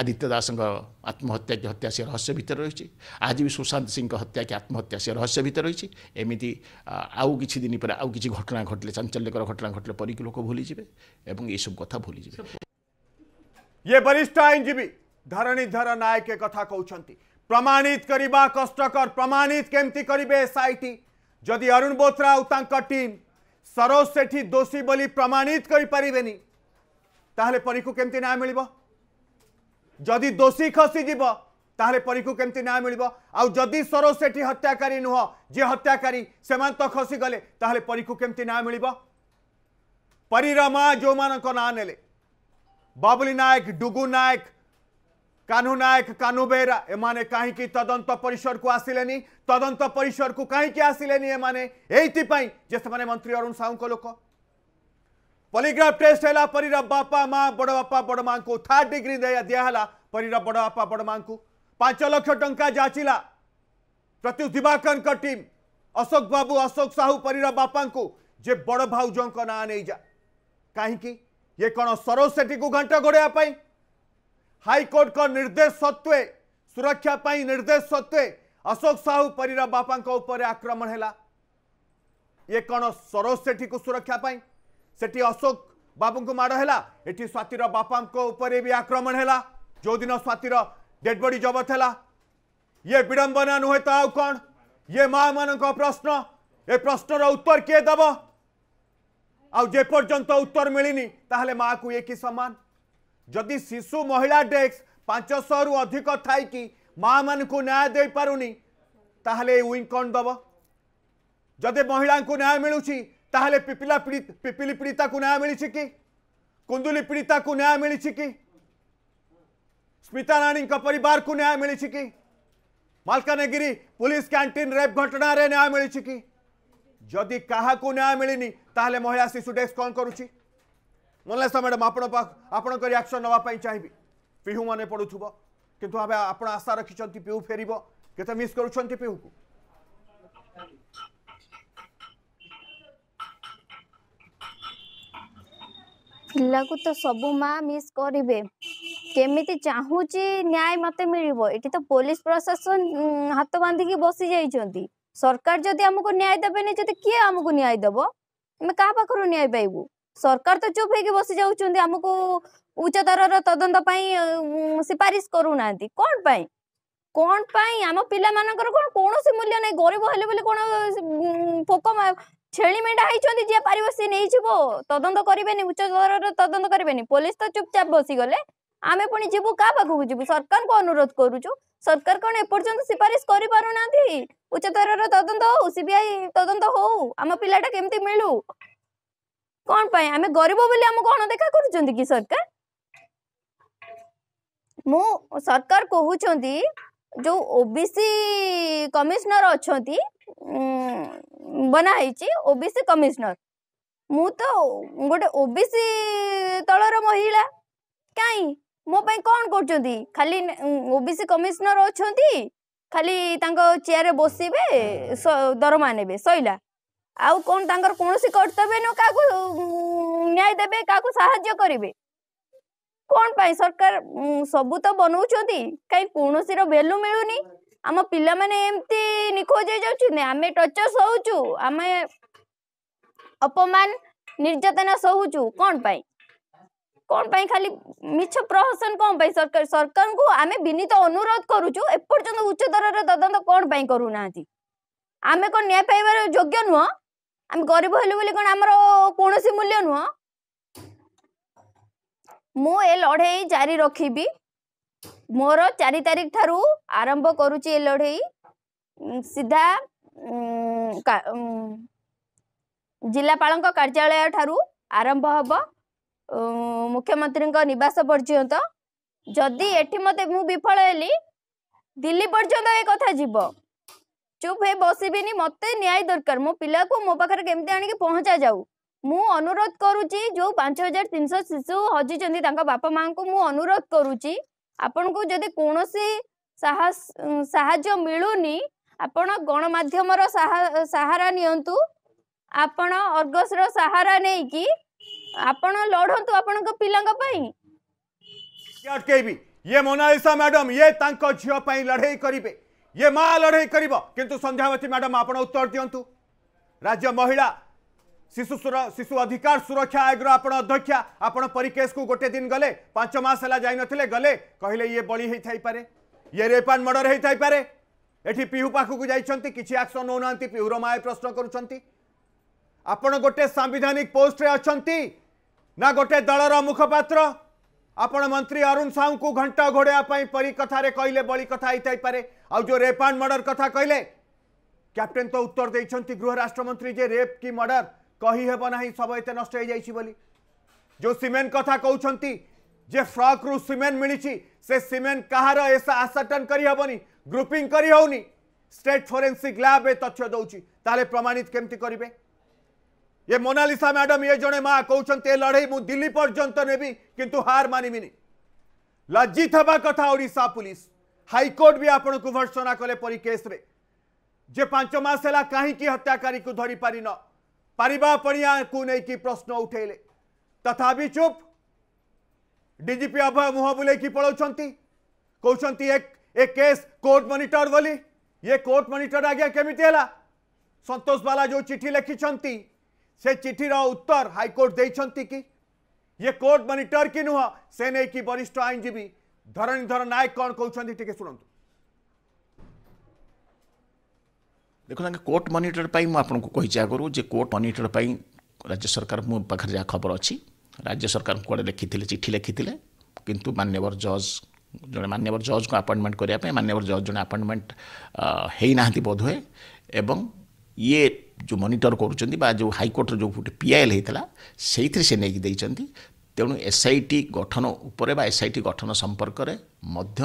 আদিত্য দাসঙ্ক আত্মহত্যা কি হত্যা সে রহস্য ভিতরে রয়েছে আজি বি সুশান্ত সিংহ হত্যা কি আত্মহত্যা সে রহস্য ভিতরে রয়েছে এমিতি আউ কিছু দিন পরে আউ কিছু ঘটনা ঘটলে চাঞ্চল্যকর ঘটনা ঘটলে পরিকি লোক ভুলে যাবে এবং এইসব কথা ভুলে যাবে ये वरिष्ठ आईनजीवी धरणीधर नायक कथा कहते प्रमाणित करवा कष्टकर प्रमाणित केमती करे एसआईटी जदि अरुण बोथरा और टीम सरोज सेठी दोषी बोली प्रमाणित करें ତାହେଲେ ପରୀକୁ କେମିତି ନ୍ୟାୟ ମିଳିବ ଯଦି ଦୋଷୀ ଖସିଯିବ ତାହେଲେ ପରୀକୁ କେମିତି ନ୍ୟାୟ ମିଳିବ ଆଉ ଯଦି ସରୋଜ ସେଠି ହତ୍ୟାକାରୀ ନୁହଁ ଯିଏ ହତ୍ୟାକାରୀ ସେମାନେ ତ ଖସିଗଲେ ତାହେଲେ ପରୀକୁ କେମିତି ନ୍ୟାୟ ମିଳିବ ପରୀର ମା ଯେଉଁମାନଙ୍କ ନାଁ ନେଲେ ବାବୁଲି ନାୟକ ଡୁଗୁ ନାୟକ କାହ୍ନୁ ନାୟକ କାହ୍ନୁ ବେହେରା ଏମାନେ କାହିଁକି ତଦନ୍ତ ପରିସରକୁ ଆସିଲେନି ତଦନ୍ତ ପରିସରକୁ କାହିଁକି ଆସିଲେନି ଏମାନେ ଏଇଥିପାଇଁ ଯେ ସେମାନେ ମନ୍ତ୍ରୀ ଅରୁଣ ସାହୁଙ୍କ ଲୋକ पलिग्राफ टेस्ट है परीर बापा माँ बड़बापा बड़मा को थार्ड डिग्री दिहला परीर बड़ बड़बापा बड़मा को पांच लक्ष टा जाचिला प्रत्युत दिवाकर टीम अशोक बाबू अशोक साहू परीर बापा को जे बड़ भाज ना नहीं जा कहीं ये कौन सरोज सेठी को घंट घोड़ापी हाइकोर्ट का निर्देश सत्वे सुरक्षापी निर्देश सत्वे अशोक साहू परीर बापा आक्रमण है ये कौन सरोज सेठी को सुरक्षापी सेठी अशोक बाबू को माड़ है ये स्वातिर बापा भी आक्रमण है जो दिन स्वातिर डेडबडी जबत है ये विड़म्बना नुहे तो आउ कौन ये माँ मान प्रश्न ये प्रश्नर उत्तर किए दब आपर्त उत्तर मिलनी तालोले माँ को ये कि सामान जदि शिशु महिला डेक्स पांच शह अधिक थी माँ मानक न्याय दे पार नहीं ताल कौन दब जदि महिला न्याय मिलूँ ताहले पिपिला पीड़ित पिपिली पीड़िता को न्याय मिली कि कुंदुली पीड़िता को न्याय मिली कि स्मिता नानी परिवार को न्याय मिली कि मलकानगिरी पुलिस कैंटीन रेप घटन न्याय मिली कि जदि क्या न्याय मिलनी ताहले महिला शिशु डेस्क कौन कर मैडम आप आपण रियाक्शन नापी चाहिए पिहू मैंने पड़ु थोड़ा कितु आप आशा रखिंट पिहू फेर के मिस करुँच पिहू को ପିଲାକୁ ତ ସବୁ ମାଆ ମିସ୍ କରିବେ କେମିତି ଚାହୁଁଛି ନ୍ୟାୟ ମୋତେ ମିଳିବ ଏଠି ତ ପୋଲିସ ପ୍ରଶାସନ ହାତ ବାନ୍ଧିକି ବସି ଯାଇଛନ୍ତି ସରକାର ଯଦି ଆମକୁ ନ୍ୟାୟ ଦେବେନି ଯଦି କିଏ ଆମକୁ ନ୍ୟାୟ ଦେବ ଆମେ କାହା ପାଖରୁ ନ୍ୟାୟ ପାଇବୁ ସରକାର ତ ଚୁପ୍ ହେଇକି ବସି ଯାଉଛନ୍ତି ଆମକୁ ଉଚ୍ଚତରର ତଦନ୍ତ ପାଇଁ ସିଫାରିଶ କରୁନାହାନ୍ତି କ'ଣ ପାଇଁ କ'ଣ ପାଇଁ ଆମ ପିଲାମାନଙ୍କର କ'ଣ କୌଣସି ମୂଲ୍ୟ ନାହିଁ ଗରିବ ହେଲେ ବୋଲି କ'ଣ ପୋକ छेली मेढ़ा जी पार से नहीं जीव तदंत करे उच्च तदंत करे पुलिस तो चुपचाप बसीगले आम पुणी जीव क्या पाखक जी सरकार को अनुरोध करुचु सरकार कौन एपर्त सिफारिश कर पार ना उच्चतर तदंत हो सीबीआई तदंत हो आम पाटा केमती मिलू कौन पाए आम गरीब बोली आम कौन देखा कर सरकार मु सरकार कहते जो ओबीसी कमिश्नर अच्छा ବନା ହେଇଛି ଓବିସି କମିଶନର ମୁଁ ତ ଗୋଟେ ଓବିସି ତଳର ମହିଳା କାଇଁ ମୋ ପାଇଁ କ'ଣ କରୁଛନ୍ତି ଖାଲି ଓବିସି କମିଶନର ଅଛନ୍ତି ଖାଲି ତାଙ୍କ ଚେୟାରରେ ବସିବେ ଦରମା ନେବେ ସଇଲା ଆଉ କ'ଣ ତାଙ୍କର କୌଣସି କର୍ତ୍ତବ୍ୟ ନୁହଁ କାହାକୁ ନ୍ୟାୟ ଦେବେ କାହାକୁ ସାହାଯ୍ୟ କରିବେ କ'ଣ ପାଇଁ ସରକାର ସବୁ ତ ବନଉଛନ୍ତି କାହିଁ କୌଣସିର ଭ୍ୟାଲୁ ମିଳୁନି ଆମ ପିଲାମାନେ ଏମିତି ନିଖୋଜ ହେଇଯାଉଛନ୍ତି ଆମେ ଟର୍ଚର ସହୁଛୁ ଆମେ ଅପମାନ ନିର୍ଯାତନା ସହୁଛୁ କ'ଣ ପାଇଁ କ'ଣ ପାଇଁ ଖାଲି ମିଛ ପ୍ରହସନ କ'ଣ ପାଇଁ ସରକାର ସରକାରଙ୍କୁ ଆମେ ବିନୀତ ଅନୁରୋଧ କରୁଛୁ ଏପର୍ଯ୍ୟନ୍ତ ଉଚ୍ଚତରର ତଦନ୍ତ କ'ଣ ପାଇଁ କରୁନାହାନ୍ତି ଆମେ କ'ଣ ନ୍ୟାୟ ପାଇବାର ଯୋଗ୍ୟ ନୁହଁ ଆମେ ଗରିବ ହେଲୁ ବୋଲି କ'ଣ ଆମର କୌଣସି ମୂଲ୍ୟ ନୁହଁ ମୁଁ ଏ ଲଢ଼େଇ ଜାରି ରଖିବି ମୋର ଚାରି ତାରିଖ ଠାରୁ ଆରମ୍ଭ କରୁଛି ଏ ଲଢ଼େଇ ସିଧା ଜିଲ୍ଲାପାଳଙ୍କ କାର୍ଯ୍ୟାଳୟ ଠାରୁ ଆରମ୍ଭ ହେବ ମୁଖ୍ୟମନ୍ତ୍ରୀଙ୍କ ନିବାସ ପର୍ଯ୍ୟନ୍ତ ଯଦି ଏଠି ମୋତେ ମୁଁ ବିଫଳ ହେଲି ଦିଲ୍ଲୀ ପର୍ଯ୍ୟନ୍ତ ଏ କଥା ଯିବ ଚୁପ୍ ହେଇ ବସିବିନି ମୋତେ ନ୍ୟାୟ ଦରକାର ମୋ ପିଲାକୁ ମୋ ପାଖରେ କେମିତି ଆଣିକି ପହଞ୍ଚାଯାଉ ମୁଁ ଅନୁରୋଧ କରୁଛି ଯେଉଁ ପାଞ୍ଚ ହଜାର ତିନିଶହ ଶିଶୁ ହଜିଛନ୍ତି ତାଙ୍କ ବାପା ମାଆଙ୍କୁ ମୁଁ ଅନୁରୋଧ କରୁଛି ଆପଣଙ୍କୁ ଯଦି କୌଣସି ସାହାଯ୍ୟ ମିଳୁନି ଆପଣ ଗଣମାଧ୍ୟମର ସାହାରା ନିଅନ୍ତୁ ଆପଣ ଅର୍ଗସର ସାହାରା ନେଇକି ଆପଣ ଲଢ଼ନ୍ତୁ ଆପଣଙ୍କ ପିଲାଙ୍କ ପାଇଁ ଅଟକେଇବି ଇଏ ମୋନାଲିସା ମ୍ୟାଡମ୍ ଇଏ ତାଙ୍କ ଝିଅ ପାଇଁ ଲଢ଼େଇ କରିବେ ଇଏ ମା ଲଢ଼େଇ କରିବ କିନ୍ତୁ ସନ୍ଧ୍ୟାବତୀ ମ୍ୟାଡମ୍ ଆପଣ ଉତ୍ତର ଦିଅନ୍ତୁ ରାଜ୍ୟ ମହିଳା शिशु शिशु अधिकार सुरक्षा आयोग आपण अध्यक्ष आपण परिकेश को गोटे दिन गले पांच मास है नए गले कहले ये बली पारे ये रेप एंड मर्डर होईपे ये पीहू पाखक जाइंट किसी आक्शन ना पिहूर माए प्रश्न करोटे गोटे सांविधानिक पोस्टे अच्छा ना गोटे दलर मुखपात्र आपण मंत्री अरुण साहू को घंट घोड़ाई परी कथार कहले बड़ी कथा पारे आउ जो रेप एंड मर्डर कथा कहले कैप्टेन तो उत्तर देखते गृह राष्ट्रमंत्री जे रेप कि मर्डर कहीहेब ना सब एत नष्ट जो सीमेंट कथा कौन जे फ्रक रु सीमेंट मिली से सीमेंट कहार ऐसा आसाटन करहबनी ग्रुपिंग करहनी स्टेट फोरेन्सिक लैब तथ्य दौर प्रमाणित केमती करेंगे ये मोनालीसा मैडम ये जड़े माँ कौन ये लड़े मुझ दिल्ली पर्यटन नेबी कि हार मानमिनी लज्जित हवा कथा ओडा पुलिस हाइकोर्ट भी आपन को भर्सना कले परी केस्रे जे पांच मस है कहीं हत्याकारी को धरी पारिना पारिपणिया को लेकिन प्रश्न उठेले तथापि चुप डीजीपी अभय मुह बुले पढ़ाई कहते एक, एक केस कोर्ट मॉनिटर बोली ये कोर्ट मॉनिटर आज्ञा केमी है सतोष बाला जो चिठी लिखिंट से चिठीर उत्तर हाइकोर्ट दे कि ये कोर्ट मॉनिटर की नुह से नहीं कि वरिष्ठ आईनजीवी धरणीधर नायक कौन कहते टे शुणु ଦେଖନ୍ତୁ ଆଜ୍ଞା କୋର୍ଟ ମନିଟର ପାଇଁ ମୁଁ ଆପଣଙ୍କୁ କହିଛି ଆଗରୁ ଯେ କୋର୍ଟ ମନିଟର ପାଇଁ ରାଜ୍ୟ ସରକାର ମୋ ପାଖରେ ଯାହା ଖବର ଅଛି ରାଜ୍ୟ ସରକାର କୁଆଡ଼େ ଲେଖିଥିଲେ ଚିଠି ଲେଖିଥିଲେ କିନ୍ତୁ ମାନ୍ୟବର ଜଜ୍ ଜଣେ ମାନ୍ୟବର ଜଜ୍ଙ୍କୁ ଆପଏଣ୍ଟମେଣ୍ଟ କରିବା ପାଇଁ ମାନ୍ୟବର ଜଜ୍ ଜଣେ ଆପଏଣ୍ଟମେଣ୍ଟ ହେଇନାହାନ୍ତି ବୋଧହୁଏ ଏବଂ ଇଏ ଯେଉଁ ମନିଟର କରୁଛନ୍ତି ବା ଯେଉଁ ହାଇକୋର୍ଟର ଯେଉଁ ଗୋଟେ ପି ଆଇ ଏଲ୍ ହେଇଥିଲା ସେଇଥିରେ ସେ ନେଇକି ଦେଇଛନ୍ତି ତେଣୁ ଏସ୍ଆଇଟି ଗଠନ ଉପରେ ବା ଏସ୍ଆଇଟି ଗଠନ ସମ୍ପର୍କରେ ମଧ୍ୟ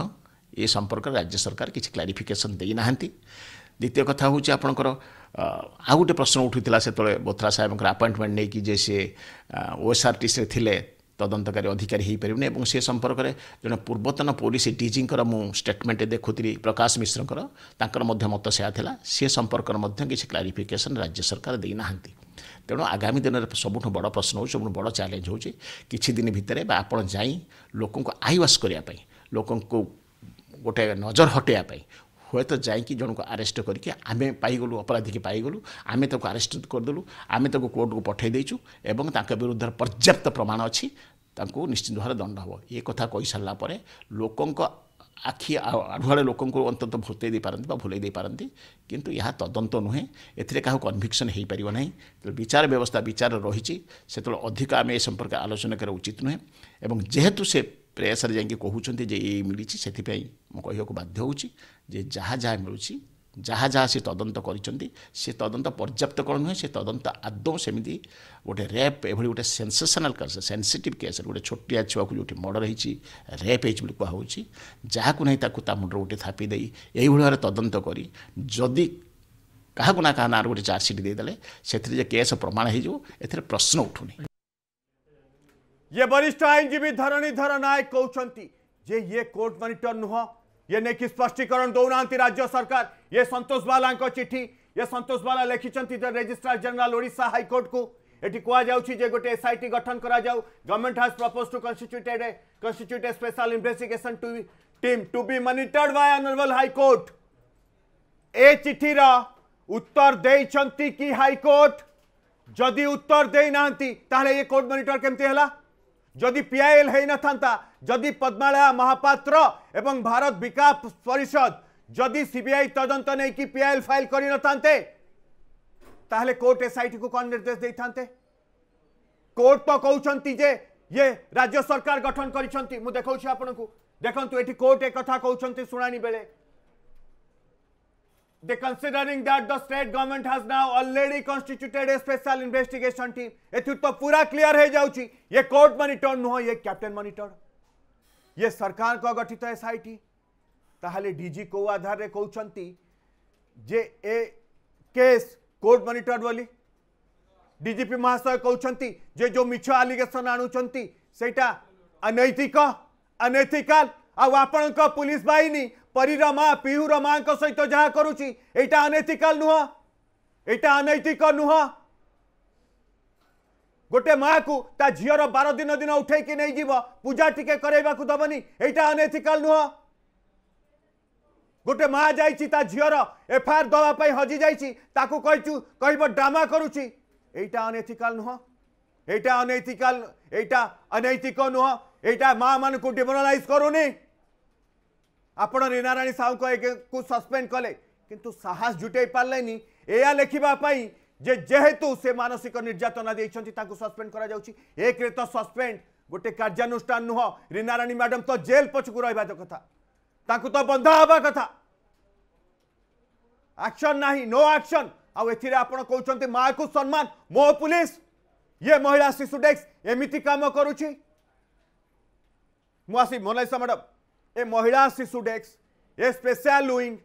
ଏ ସମ୍ପର୍କରେ ରାଜ୍ୟ ସରକାର କିଛି କ୍ଲାରିଫିକେସନ୍ ଦେଇନାହାନ୍ତି দ্বিতীয় কথা ହେଉଛି ଆପଣଙ୍କର ଆଉ ଗୋଟେ ପ୍ରଶ୍ନ ଉଠିଥିଲା ସେତେବେଳେ ବୋଥ୍ରା ସାହେବଙ୍କର ଆପଏଣ୍ଟମେଣ୍ଟ ନେଇକି ଯେ ସିଏ ଓଏସ୍ଆର୍ଟିସିରେ ଥିଲେ ତଦନ୍ତକାରୀ ଅଧିକାରୀ ହୋଇପାରିବେନି ଏବଂ ସେ ସମ୍ପର୍କରେ ଜଣେ ପୂର୍ବତନ ପୋଲିସ ଡିଜିଙ୍କର ମୁଁ ଷ୍ଟେଟମେଣ୍ଟ ଦେଖୁଥିଲି ପ୍ରକାଶ ମିଶ୍ରଙ୍କର ତାଙ୍କର ମଧ୍ୟ ମତ ସେୟା ଥିଲା ସେ ସମ୍ପର୍କରେ ମଧ୍ୟ କିଛି କ୍ଲାରିଫିକେସନ୍ ରାଜ୍ୟ ସରକାର ଦେଇନାହାନ୍ତି ତେଣୁ ଆଗାମୀ ଦିନରେ ସବୁଠୁ ବଡ଼ ପ୍ରଶ୍ନ ହେଉଛି ସବୁଠୁ ବଡ଼ ଚ୍ୟାଲେଞ୍ଜ ହେଉଛି କିଛି ଦିନ ଭିତରେ ବା ଆପଣ ଯାଇ ଲୋକଙ୍କୁ ଆଇୱାସ୍ କରିବା ପାଇଁ ଲୋକଙ୍କୁ ଗୋଟେ ନଜର ହଟେଇବା ପାଇଁ ହୁଏତ ଯାଇକି ଜଣକୁ ଆରେଷ୍ଟ କରିକି ଆମେ ପାଇଗଲୁ ଅପରାଧୀକି ପାଇଗଲୁ ଆମେ ତାକୁ ଆରେଷ୍ଟ କରିଦେଲୁ ଆମେ ତାକୁ କୋର୍ଟକୁ ପଠାଇ ଦେଇଛୁ ଏବଂ ତାଙ୍କ ବିରୁଦ୍ଧରେ ପର୍ଯ୍ୟାପ୍ତ ପ୍ରମାଣ ଅଛି ତାଙ୍କୁ ନିଶ୍ଚିତ ଭାବରେ ଦଣ୍ଡ ହେବ ଏ କଥା କହିସାରିଲା ପରେ ଲୋକଙ୍କ ଆଖି ଆଢ଼ୁଆଳେ ଲୋକଙ୍କୁ ଅନ୍ତତଃ ଭୁତେଇ ଦେଇପାରନ୍ତି ବା ଭୁଲେଇ ଦେଇପାରନ୍ତି କିନ୍ତୁ ଏହା ତଦନ୍ତ ନୁହେଁ ଏଥିରେ କାହାକୁ କନଭିକ୍ସନ୍ ହୋଇପାରିବ ନାହିଁ ତେଣୁ ବିଚାର ବ୍ୟବସ୍ଥା ବିଚାର ରହିଛି ସେତେବେଳେ ଅଧିକ ଆମେ ଏ ସମ୍ପର୍କରେ ଆଲୋଚନା କରିବା ଉଚିତ ନୁହେଁ ଏବଂ ଯେହେତୁ ସେ ପ୍ରେସ୍ରେ ଯାଇକି କହୁଛନ୍ତି ଯେ ଏଇ ମିଳିଛି ସେଥିପାଇଁ ମୁଁ କହିବାକୁ ବାଧ୍ୟ ହେଉଛି ଯେ ଯାହା ଯାହା ମିଳୁଛି ଯାହା ଯାହା ସେ ତଦନ୍ତ କରିଛନ୍ତି ସେ ତଦନ୍ତ ପର୍ଯ୍ୟାପ୍ତ କ'ଣ ନୁହେଁ ସେ ତଦନ୍ତ ଆଦୌ ସେମିତି ଗୋଟେ ରେପ୍ ଏଭଳି ଗୋଟେ ସେନ୍ସେସନାଲ୍ କେସ୍ ସେନ୍ସିଟିଭ୍ କେସ୍ରେ ଗୋଟେ ଛୋଟିଆ ଛୁଆକୁ ଯେଉଁଠି ମର୍ଡ଼ର ହେଇଛି ରେପ୍ ହେଇଛି ବୋଲି କୁହାହେଉଛି ଯାହାକୁ ନାହିଁ ତାକୁ ତା ମୁଣ୍ଡରେ ଗୋଟେ ଥାପି ଦେଇ ଏହିଭଳି ଭାବରେ ତଦନ୍ତ କରି ଯଦି କାହାକୁ ନା କାହା ନାଁରେ ଗୋଟେ ଚାର୍ଜସିଟ୍ ଦେଇଦେଲେ ସେଥିରେ ଯେ କେସ୍ ପ୍ରମାଣ ହେଇଯିବ ଏଥିରେ ପ୍ରଶ୍ନ ଉଠୁନି ये वरिष्ठ आईनजीवी धरणीधर नायक कहते जे ये कोर्ट मनिटर नुह ये नहीं स्पष्टीकरण दौना राज्य सरकार ये सतोष बाला चिठी ये सतोष बाला लिखिंट रेजिस्ट्रार जेनेल ओडा हाइकोर्ट को ये कहुचे गोटे एस आई टी गठन करा government has propose to constituted constitute a special investigation to team to be monitored by honourable high court ए चिठीर उत्तर दे कि हाइकोर्ट जदि उत्तर देना ये कोर्ट मनिटर केमती है जदि पीआईएल हो न था जदि पद्माया महापात्र भारत विकास परिषद जदि सीबीआई बि तदंत नहीं कि पी आई एल फाइल कर कोर्ट एस आई टी को कौन निर्देश दे था कोर्ट तो कौन जे ये राज्य सरकार गठन कर देखा आपको देखते ये कोर्ट एक कथा कहते शुणी बेले They considering that the state government has now already constituted a special investigation team. एथु तो पूरा क्लियर हो जाउची ये कोर्ट मॉनिटर नुह ये कैप्टन मॉनिटर ये सरकार को गठित एसआईटी ताहले डीजी को आधार रे कहउचंती जे ए केस कोर्ट मॉनिटर बोली डीजीपी महाशय कहउचंती जे जो मिछ एलिगेशन आणुचंती सेटा अनैतिक अनैतिकल आ आपनक पुलिस बाहिनी পরীর মা পিহুর মাঙ্ক সহিত যা করুছি এইটা আনএথিকাল নুহ এইটা অনৈতিক নুহ গোটে মাকু তা ঝিওর বার দিন দিন উঠাইকি নেই যাব পূজা টিকে করাইবাকু দবনি এইটা অনএথিকাল নুহ গোটে মা যাইছি তা ঝিওর এফআইআর দেওয়া পাই হজি যাইছি তাকু কইছু কইব ড্রামা করুছি এইটা অনএথিকাল নুহ এইটা অনৈতিকাল এইটা অনৈতিক নুহ এইটা মা মানুষ ডিমোরালাইজ করুনি आपण रीनाराणी साहू को, एक सस्पेंड कले किंतु साहस जुटे पारे या लिखापी जे जेहेतु से मानसिक निर्यातना दे सस्पेंड कर एक तो सस्पेंड गोटे कार्यानुष्ठान नुह रीनाराणी मैडम तो जेल पक्ष रहा कथा तो बंधा हवा कथा आक्शन ना नो आक्शन आउे आपड़ को सम्मान मो पुलिस ये महिला शिशु डेस्क एमती कम कर मुसी मनाईसा मैडम ए महिला शिशु डेस्क ए स्पेशल विंग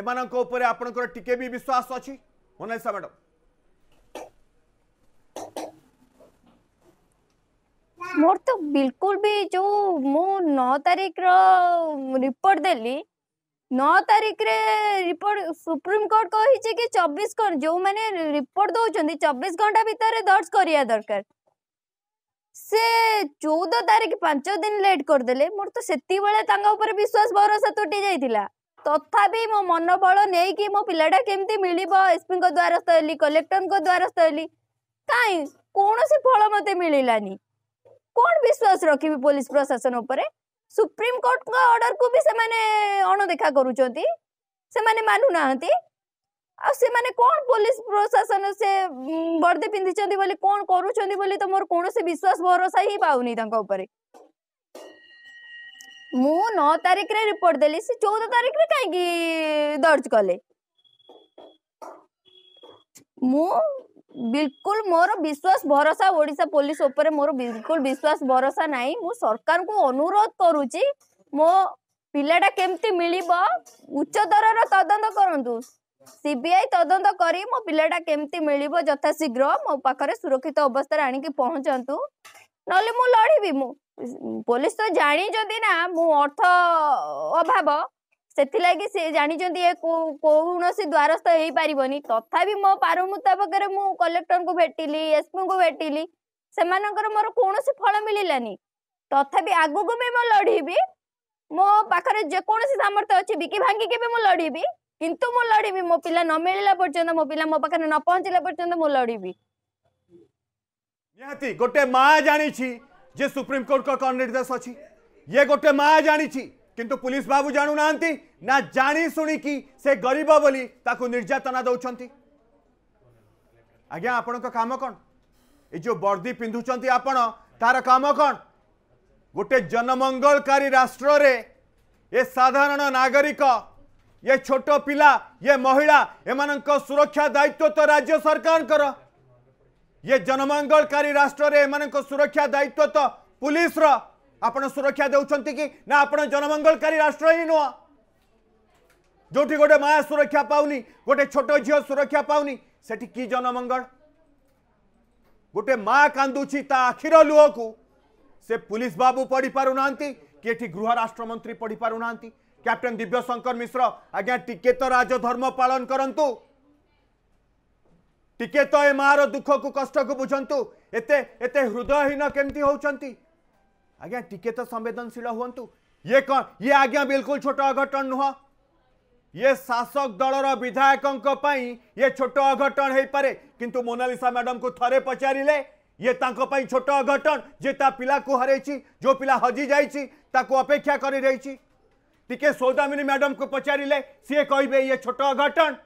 ଏମାନଙ୍କ ଉପରେ ଆପଣଙ୍କର ଟିକେ ବି ବିଶ୍ୱାସ ଅଛି ମୋନାଲିସା ମ୍ୟାଡ଼ାମ୍ ମୋର ତ ବିଲକୁଲ ବି ଯୋଉ ମୁଁ ନଅ ତାରିଖର ରିପୋର୍ଟ ଦେଲି ନଅ ତାରିଖରେ ରିପୋର୍ଟ ସୁପ୍ରିମକୋର୍ଟ କହିଛି କି ଚବିଶ ଘଣ୍ଟା ଯେଉଁମାନେ ରିପୋର୍ଟ ଦଉଛନ୍ତି ଚବିଶ ଘଣ୍ଟା ଭିତରେ ଦର୍ଜ କରିବା ଦରକାର ସେ ଚଉଦ ତାରିଖ ପାଞ୍ଚ ଦିନ ଲେଟ୍ କରିଦେଲେ ମୋର ତ ସେତିକିବେଳେ ତାଙ୍କ ଉପରେ ବିଶ୍ୱାସ ଭରସା ତୁଟି ଯାଇଥିଲା ତଥାପି ମୋ ମନୋବଳ ନେଇକି ମୋ ପିଲାଟା କେମିତି ମିଳିବ ଏସ୍ପିଙ୍କ ଦ୍ୱାରସ୍ଥ ହେଲି କଲେକ୍ଟରଙ୍କ ଦ୍ୱାରସ୍ଥ ହେଲି କାହିଁ କୌଣସି ଫଳ ମୋତେ ମିଳିଲାନି କ'ଣ ବିଶ୍ୱାସ ରଖିବି ପୋଲିସ ପ୍ରଶାସନ ଉପରେ ସୁପ୍ରିମକୋର୍ଟଙ୍କ ଅର୍ଡରକୁ ବି ସେମାନେ ଅଣଦେଖା କରୁଛନ୍ତି ସେମାନେ ମାନୁନାହାନ୍ତି से माने कौन पुलिस प्रशासन से वर्दी पिंधि कौन करूँ मोर कौन विश्वास भरोसा ही पाऊ मु नौ तारीख रे रिपोर्ट देली चौदह तारीख रे कहीं दर्ज कले मु बिल्कुल मोर विश्वास भरोसा ओडिशा पुलिस ऊपर मोर बिल्कुल विश्वास भरोसा ना मु सरकार को अनुरोध करुच मो पाटा केमती मिल उच्चतर तदंत करूँ সিবিআই তদন্ত করে মো পিলাটা কেমতি মিলব যথাশীঘ্র মো পাখে সুরক্ষিত অবস্থায় আনিকি পৌঁছন্তু নহলে মু লড়িবি মু পুলিশ তো জাঁচি না মু অর্থ অভাব ସେଥିଲାଗି ସେ ଜାଣିଛନ୍ତି ଏ କୌଣସି ଦ୍ୱାରସ୍ଥ ହେଇପାରିବନି ତଥାପି ମୋ ପାର ମୁତାବକରେ ମୁଁ କଲେକ୍ଟରଙ୍କୁ ଭେଟିଲି ଏସ୍ପିଙ୍କୁ ଭେଟିଲି ସେମାନଙ୍କର ମୋର କୌଣସି ଫଳ ମିଳିଲାନି ତଥାପି ଆଗକୁ ବି ମୁଁ ଲଢ଼ିବି ମୋ ପାଖରେ ଯେକୌଣସି ସାମର୍ଥ୍ୟ ଅଛି ବିକି ଭାଙ୍ଗିକି ବି ମୁଁ ଲଢ଼ିବି किंतु मो लड़ी मो पिला न मिलला पर्यंत मो पिला मो पकन न पहुंचला पर्यंत मो लड़ी निहाती गोटे मा जानी जे सुप्रीम कोर्ट का कोन निर्देश अच्छी ये गोटे मा जानी किंतु पुलिस बाबू जानू नांती ना जानी सुनी की से गरीब बोली ताकू निर्जातना दउछंती आज्ञा आपण का काम कोन ए जो बर्दी पिंधुछंती आपण तार काम कोन गोटे जनमंगलकारी राष्ट्र रे ए साधारण नागरिक ये छोट पा ये महिला एमान सुरक्षा दायित्व तो राज्य सरकार ये जनमंगलकारी राष्ट्र में सुरक्षा दायित्व तो पुलिस आपण सुरक्षा दे कि ना आप जनमंगलकारी राष्ट्र ही नुह जो गोटे माया सुरक्षा पाऊनी गोटे छोट झी सुरक्षा पाऊनी से जनमंगल गोटे माँ कांदुची ता आखिर लुह को से पुलिस बाबू पढ़ी ना कि गृह राष्ट्रमंत्री पढ़ी पार ना कैप्टन दिव्य शंकर मिश्र आज्ञा टिके तो राजधर्म पालन करतु टिके तो ए मार दुख को कष्ट को बुझंतु एते एते हृदयहीन केमती होज्ञा टिके तो संवेदनशील हूँ ये कौन ये आज्ञा बिल्कुल छोट अघटन नुह ये शासक दलर विधायकों पर ये छोट अघटन हो पाए कि मोनालीसा मैडम को थे पचारे ये छोट अघटन जे ता पिला को हर जो पिला हजि जाकू अपेक्षा कर टे सौदामिनी मैडम को पचारे सी कह छोट अघटन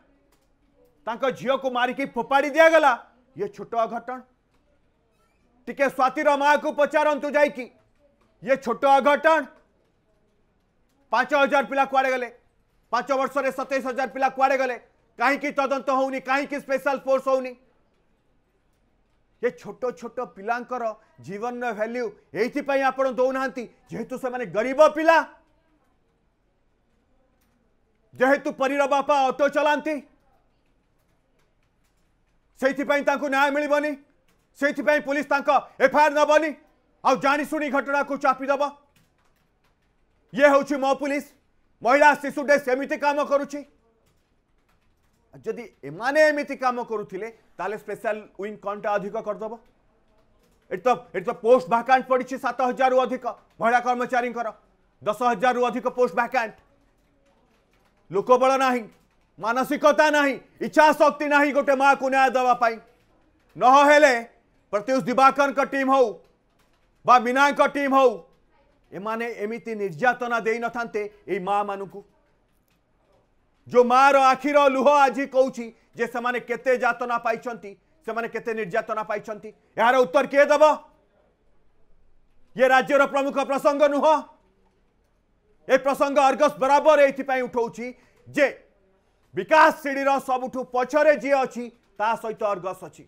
झी को मारिकी फोपाड़ी दिगला ये छोट अघटन टे स्वातिर माँ को पचारत जाकि ये छोट अघटन पांच हजार पिला कड़े गले पांच वर्ष सतैश हजार पिला कड़े गले कहीं तदंत हो स्पेशल फोर्स हो ये छोट छोट पिलार जीवन रैल्यू यहीपाई आप दौना जेहेतु से गरीब पिला जेहेतु परीर बापा अटो चलाती न्याय मिलनी से पुलिस एफआईआर नबनी आ जाशु घटना को चापी दबा ये हूँ मो पुलिस महिला शिशु डे सेमती कम करी एमने स्पेशल विंग कौन टा अधिक करदब तो, तो पोस्ट भाकांट पड़ी सात हजार रु अधिक महिला कर्मचारी दस हजार रु अधिक पोस्ट भाकांट लोकबल ना मानसिकता ना इच्छाशक्ति ना गोटे माँ को न्याय देवाई नहले दिवाकर टीम हो बा विनायक टीम हो होने एमती निर्यातना दे न था माँ मान जो माँ रखिर लुह आज कौचे से पाई सेतना पाई यार उत्तर किए दब ये राज्यर प्रमुख प्रसंग नुह ଏ ପ୍ରସଙ୍ଗ ଅର୍ଗସ ବରାବର ଏଇଥିପାଇଁ ଉଠାଉଛି ଯେ ବିକାଶ ସିଡ଼ିର ସବୁଠୁ ପଛରେ ଯିଏ ଅଛି ତା ସହିତ ଅର୍ଗସ ଅଛି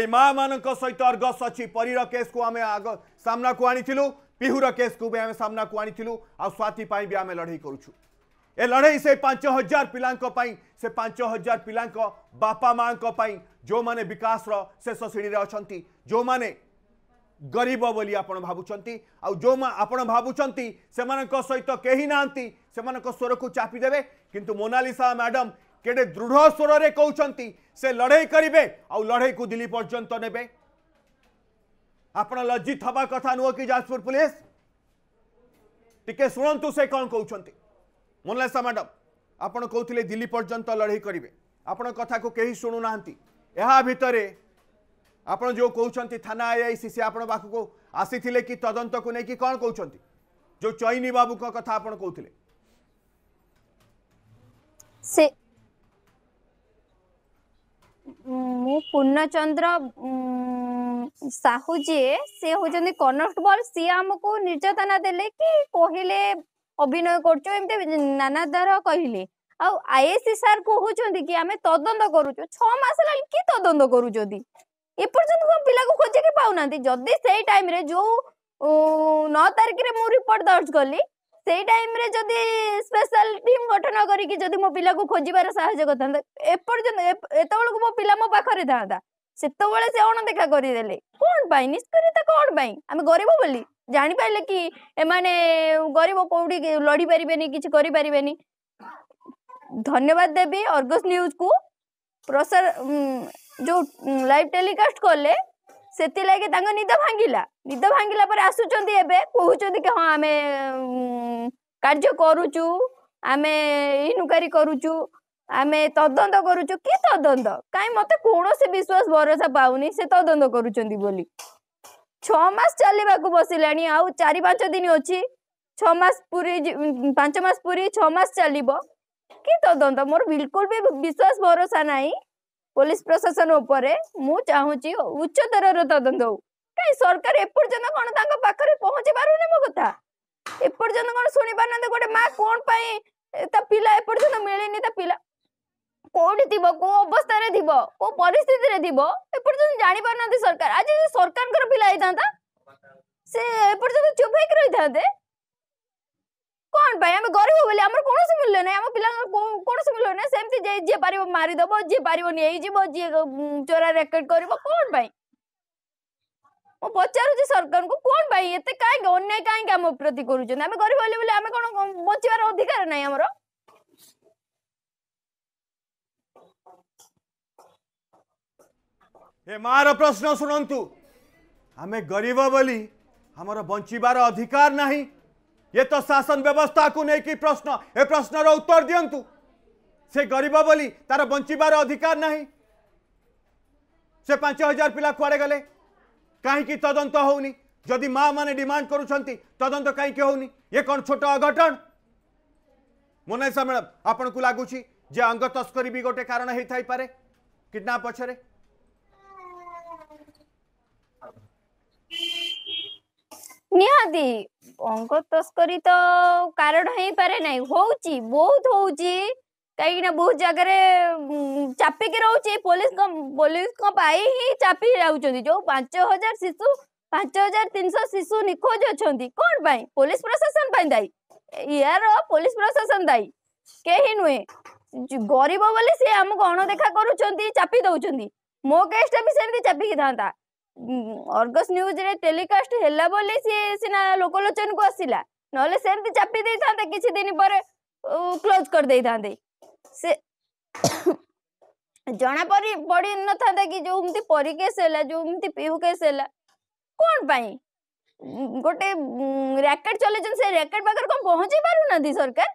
ଏଇ ମାଆମାନଙ୍କ ସହିତ ଅର୍ଗସ ଅଛି ପରୀର କେସ୍କୁ ଆମେ ଆଗ ସାମ୍ନାକୁ ଆଣିଥିଲୁ ପିହୁର କେସ୍କୁ ବି ଆମେ ସାମ୍ନାକୁ ଆଣିଥିଲୁ ଆଉ ସ୍ୱାତି ପାଇଁ ବି ଆମେ ଲଢ଼େଇ କରୁଛୁ ଏ ଲଢ଼େଇ ସେ ପାଞ୍ଚ ହଜାର ପିଲାଙ୍କ ପାଇଁ ସେ ପାଞ୍ଚ ହଜାର ପିଲାଙ୍କ ବାପା ମାଆଙ୍କ ପାଇଁ ଯେଉଁମାନେ ବିକାଶର ଶେଷ ସିଡ଼ିରେ ଅଛନ୍ତି ଯେଉଁମାନେ গরিব বলে আপনার ভাবুচার আো আপনার ভাবুচার সে সহিত কে না সে স্বরকু চাপি দেবে কিন্তু মোনালিসা ম্যাডাম কেড়ে দৃঢ় স্বরের কৌন সে লড়াই করবে আড়াইকু দিল্লি পর্যন্ত নেবে আপনার লজ্জিত হওয়া কথা নুহ কি যাজপুর পুলিশ টিকে শুণতু সে কম কৌন মোনালিসা ম্যাডাম আপনার কৌলে দিল্লি পর্যন্ত লড়াই করবে আপনার কথা কে শুণু না ভিতরে ଆପଣ ଯେଉଁ କହୁଛନ୍ତି ଥାନା ଏଆଇସିସି ଆପଣ ପାଖକୁ ଆସିଥିଲେ କି ତଦନ୍ତକୁ ନେଇକି କ'ଣ କହୁଛନ୍ତି ଯେଉଁ ଚୈନୀ ବାବୁଙ୍କ କଥା ଆପଣ କହୁଥିଲେ ସେ ମୁଁ ପୂର୍ଣ୍ଣଚନ୍ଦ୍ର ସାହୁ ଯିଏ ସେ ହେଉଛନ୍ତି କନଷ୍ଟବଲ ସିଏ ଆମକୁ ନିର୍ଯାତନା ଦେଲେ କି କହିଲେ ଅଭିନୟ କରୁଛୁ ଏମିତି ନାନା ଦର କହିଲେ ଆଉ ଆଇଏସି ସାର୍ କହୁଛନ୍ତି କି ଆମେ ତଦନ୍ତ କରୁଛୁ ଛଅ ମାସ ହେଲାଣି କି ତଦନ୍ତ କରୁଛନ୍ତି एपर्तंत कौन पा खोजिक पाँना जदि से टाइम जो नौ तारीख में मुझे रिपोर्ट दर्ज कली से टाइम स्पेशल टीम गठन करो पा खोजार साज करते मो पा मो पाखे था से अणदेखा करदे कौन निष्क्रियता कौन आम गरीब बोली जापारे कि गरीब कौटी लड़ी पारे किसी करें धन्यवाद देवी अर्गस न्यूज को प्रसार ଯେଉଁ ଲାଇଭ୍ ଟେଲିକାଷ୍ଟ କଲେ ସେଥିଲାଗି ତାଙ୍କ ନିଦ ଭାଙ୍ଗିଲା ନିଦ ଭାଙ୍ଗିଲା ପରେ ଆସୁଛନ୍ତି ଏବେ କହୁଛନ୍ତି କି ହଁ ଆମେ କାର୍ଯ୍ୟ କରୁଛୁ ଆମେ ଇନକ୍ୱାରି କରୁଛୁ ଆମେ ତଦନ୍ତ କରୁଛୁ କି ତଦନ୍ତ କାହିଁ ମୋତେ କୌଣସି ବିଶ୍ୱାସ ଭରସା ପାଉନି ସେ ତଦନ୍ତ କରୁଛନ୍ତି ବୋଲି ଛଅ ମାସ ଚାଲିବାକୁ ବସିଲାଣି ଆଉ ଚାରି ପାଞ୍ଚ ଦିନ ଅଛି ଛଅ ମାସ ପୁରୀ ପାଞ୍ଚ ମାସ ପୁରୀ ଛଅ ମାସ ଚାଲିବ କି ତଦନ୍ତ ମୋର ବିଲକୁଲ ବି ବିଶ୍ୱାସ ଭରସା ନାହିଁ पुलिस प्रशासन मुझे उच्चतर रद सरकार कौन पार नहीं मो कथा कौन शुणी पार ना गोटे माँ कौन पिला एपर्तंत मिलनी पिला कौटी थी कौ अवस्था थी कौ परिस्थित थी एपर्तन जान पार ना सरकार आज सरकार पिला से चुप होते କ'ଣ ପାଇଁ ଆମେ ଗରିବ ବୋଲି ଆମର କୌଣସି ମୂଲ୍ୟ ନାହିଁ ଆମ ପିଲାଙ୍କର କୌଣସି ମୂଲ୍ୟ ନାହିଁ ସେମିତି ଯିଏ ପାରିବ ମାରିଦେବ ଯିଏ ପାରିବ ନେଇଯିବ ଯିଏ ଚୋରା ରେକେଟ୍ କରିବ କ'ଣ ପାଇଁ ମୁଁ ପଚାରୁଛି ସରକାରଙ୍କୁ କ'ଣ ପାଇଁ ଏତେ କାହିଁକି ଅନ୍ୟାୟ କାହିଁକି ଆମ ପ୍ରତି କରୁଛନ୍ତି ଆମେ ଗରିବ ବୋଲି ବୋଲି ଆମେ କ'ଣ ବଞ୍ଚିବାର ଅଧିକାର ନାହିଁ ଆମର ଏ ମାର ପ୍ରଶ୍ନ ଶୁଣନ୍ତୁ ଆମେ ଗରିବ ବୋଲି ଆମର ବଞ୍ଚିବାର ଅଧିକାର ନାହିଁ ये तो शासन व्यवस्था को लेकिन प्रश्न ए प्रश्नर उत्तर दिंतु से गरीब बोली तार बचार अधिकार ना से पांच हजार पिला कड़े गले कहीं तदंत होनी जदि माँ मैंने डिमांड कर तदंत कहीं होनी ये कौन छोट अघटन मोनासा मैडम आपन को लगुच जे अंग तस्करी भी गोटे कारण हो पारे किडनाप पचर निहाती अंग तस्करी तो कारण हो पारे ना हूँ बहुत हूँ कहीं बहुत जगह चापिक रोच पुलिस पुलिस ही चापी जा जो पांच हजार शिशु पांच हजार तीन सौ शिशु निखोज अच्छा कौन पाई पुलिस प्रशासन दायी पुलिस प्रशासन दायी कही नुहे गरीब बोले सी आम अणदेखा करो केसटा भी सेमती चापिकी था अर्गस न्यूज रे टेलीकास्ट हेला बोली सी सिना लोकलोचन को आसीला नले सेमती चापी दे था किछ दिन पर क्लोज कर दे था से जणा पर बडी न था कि जो उमती परिकेस हेला जो उमती पीहू केस हेला कोन पाई गोटे रैकेट चले जन से रैकेट बगर को पहुंची पारु नदी सरकार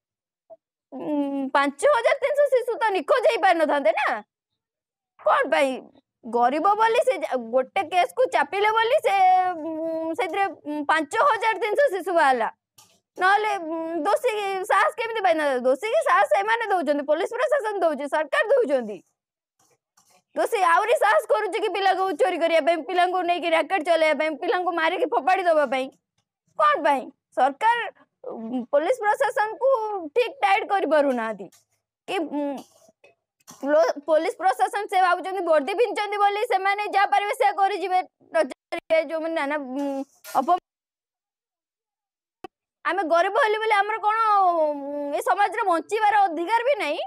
गरीब बोली गोटे केस को चापिले बोली शिशु बाहला नोषी साहस के दोषी की पुलिस प्रशासन दौर सरकार दौर दोषी आहरी साहस कर पिला को चोरी करने पिला पिला मारिकी फोपाड़ी दबापी कौन पाई सरकार ପୋଲିସ ପ୍ରଶାସନକୁ ଠିକ୍ ଟାଇଟ୍ କରିପାରୁନାହାନ୍ତି କି ପୋଲିସ ପ୍ରଶାସନ ସେ ଭାବୁଛନ୍ତି ବର୍ଦ୍ଦି ପିନ୍ଧିଛନ୍ତି ବୋଲି ସେମାନେ ଯାହା ପାରିବେ ସେୟା କରିଯିବେ ଯେଉଁମାନେ ନାନା ଅପ ଆମେ ଗରିବ ହେଲୁ ବୋଲି ଆମର କ'ଣ ଏ ସମାଜରେ ବଞ୍ଚିବାର ଅଧିକାର ବି ନାହିଁ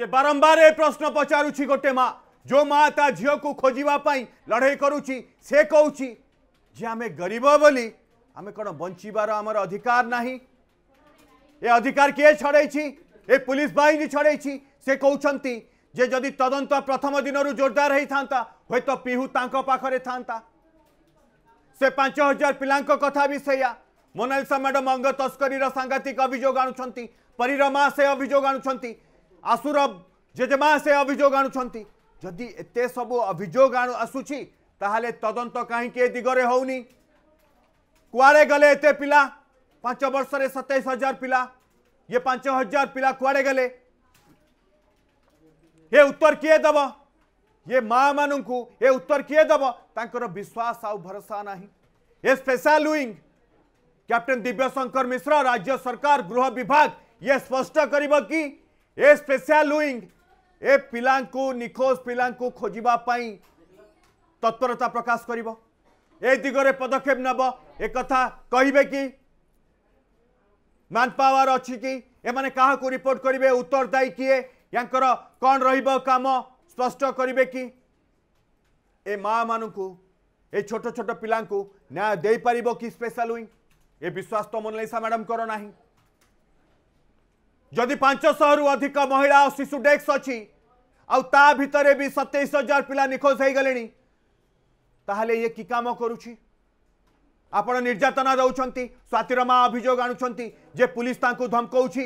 ଯେ ବାରମ୍ବାର ଏ ପ୍ରଶ୍ନ ପଚାରୁଛି ଗୋଟେ ମା ଯୋଉ ମା ତା ଝିଅକୁ ଖୋଜିବା ପାଇଁ ଲଢ଼େଇ କରୁଛି ସେ କହୁଛି ଯେ ଆମେ ଗରିବ ବୋଲି ଆମେ କ'ଣ ବଞ୍ଚିବାର ଆମର ଅଧିକାର ନାହିଁ ଏ ଅଧିକାର କିଏ ଛଡ଼େଇଛି ଏ ପୁଲିସ ବାହିନୀ ଛଡ଼େଇଛି ସେ କହୁଛନ୍ତି ଯେ ଯଦି ତଦନ୍ତ ପ୍ରଥମ ଦିନରୁ ଜୋରଦାର ହେଇଥାନ୍ତା ହୁଏତ ପିହୁ ତାଙ୍କ ପାଖରେ ଥାନ୍ତା ସେ ପାଞ୍ଚ ହଜାର ପିଲାଙ୍କ କଥା ବି ସେଇଆ ମୋନାଲିସା ମ୍ୟାଡ଼ାମ୍ ଅଙ୍ଗ ତସ୍କରୀର ସାଂଘାତିକ ଅଭିଯୋଗ ଆଣୁଛନ୍ତି ପରୀର ମା ସେ ଅଭିଯୋଗ ଆଣୁଛନ୍ତି ଆସୁର ଜେଜେମା ସେ ଅଭିଯୋଗ ଆଣୁଛନ୍ତି ଯଦି ଏତେ ସବୁ ଅଭିଯୋଗ ଆସୁଛି ताल तदंत कहीं दिगरे हो कड़े गले एत पा पांच वर्ष सतैश हजार पिला ये पांच हजार पिला कड़े गले ये उत्तर किए दब ये माँ मान ये उत्तर किए दब तर विश्वास आ भरोसा ना ये special wing captain Divyashankar Mishra राज्य सरकार गृह विभाग ये स्पष्ट कर कि स्पेशल विंग ए पिला निखोज पिला खोजापी তৎপরতা প্রকাশ করব এই দিগরে পদক্ষেপ নেব এ কথা কহবে কি ম্যান পাওয়ার অছি কি এমানে কাহকু রিপোর্ট করবে উত্তরদায়ী কিয়ে ইয়াঙ্কর কণ রহব কাম স্পষ্ট করবে কি এ মা মানুষ ଏ ଛୋଟ ଛୋଟ ପିଲାଙ୍କୁ ନ୍ୟାୟ ଦେଇପାରିବ କି ସ୍ପେଶାଲ ୱିଂ ଏ ବିଶ୍ୱାସ ତ ମୋନାଲିସା ମ୍ୟାଡ଼ାମଙ୍କର ନାହିଁ ଯଦି ପାଞ୍ଚଶହରୁ ଅଧିକ ମହିଳା ଆଉ ଶିଶୁ ଡେସ୍କ ଅଛି ଆଉ ତା ଭିତରେ ବି ସତେଇଶ ହଜାର ପିଲା ନିଖୋଜ ହେଇଗଲେଣି ତାହେଲେ ଇଏ କି କାମ କରୁଛି ଆପଣ ନିର୍ଯାତନା ଦେଉଛନ୍ତି ସ୍ୱାତିର ମା ଅଭିଯୋଗ ଆଣୁଛନ୍ତି ଯେ ପୁଲିସ ତାଙ୍କୁ ଧମକଉଛି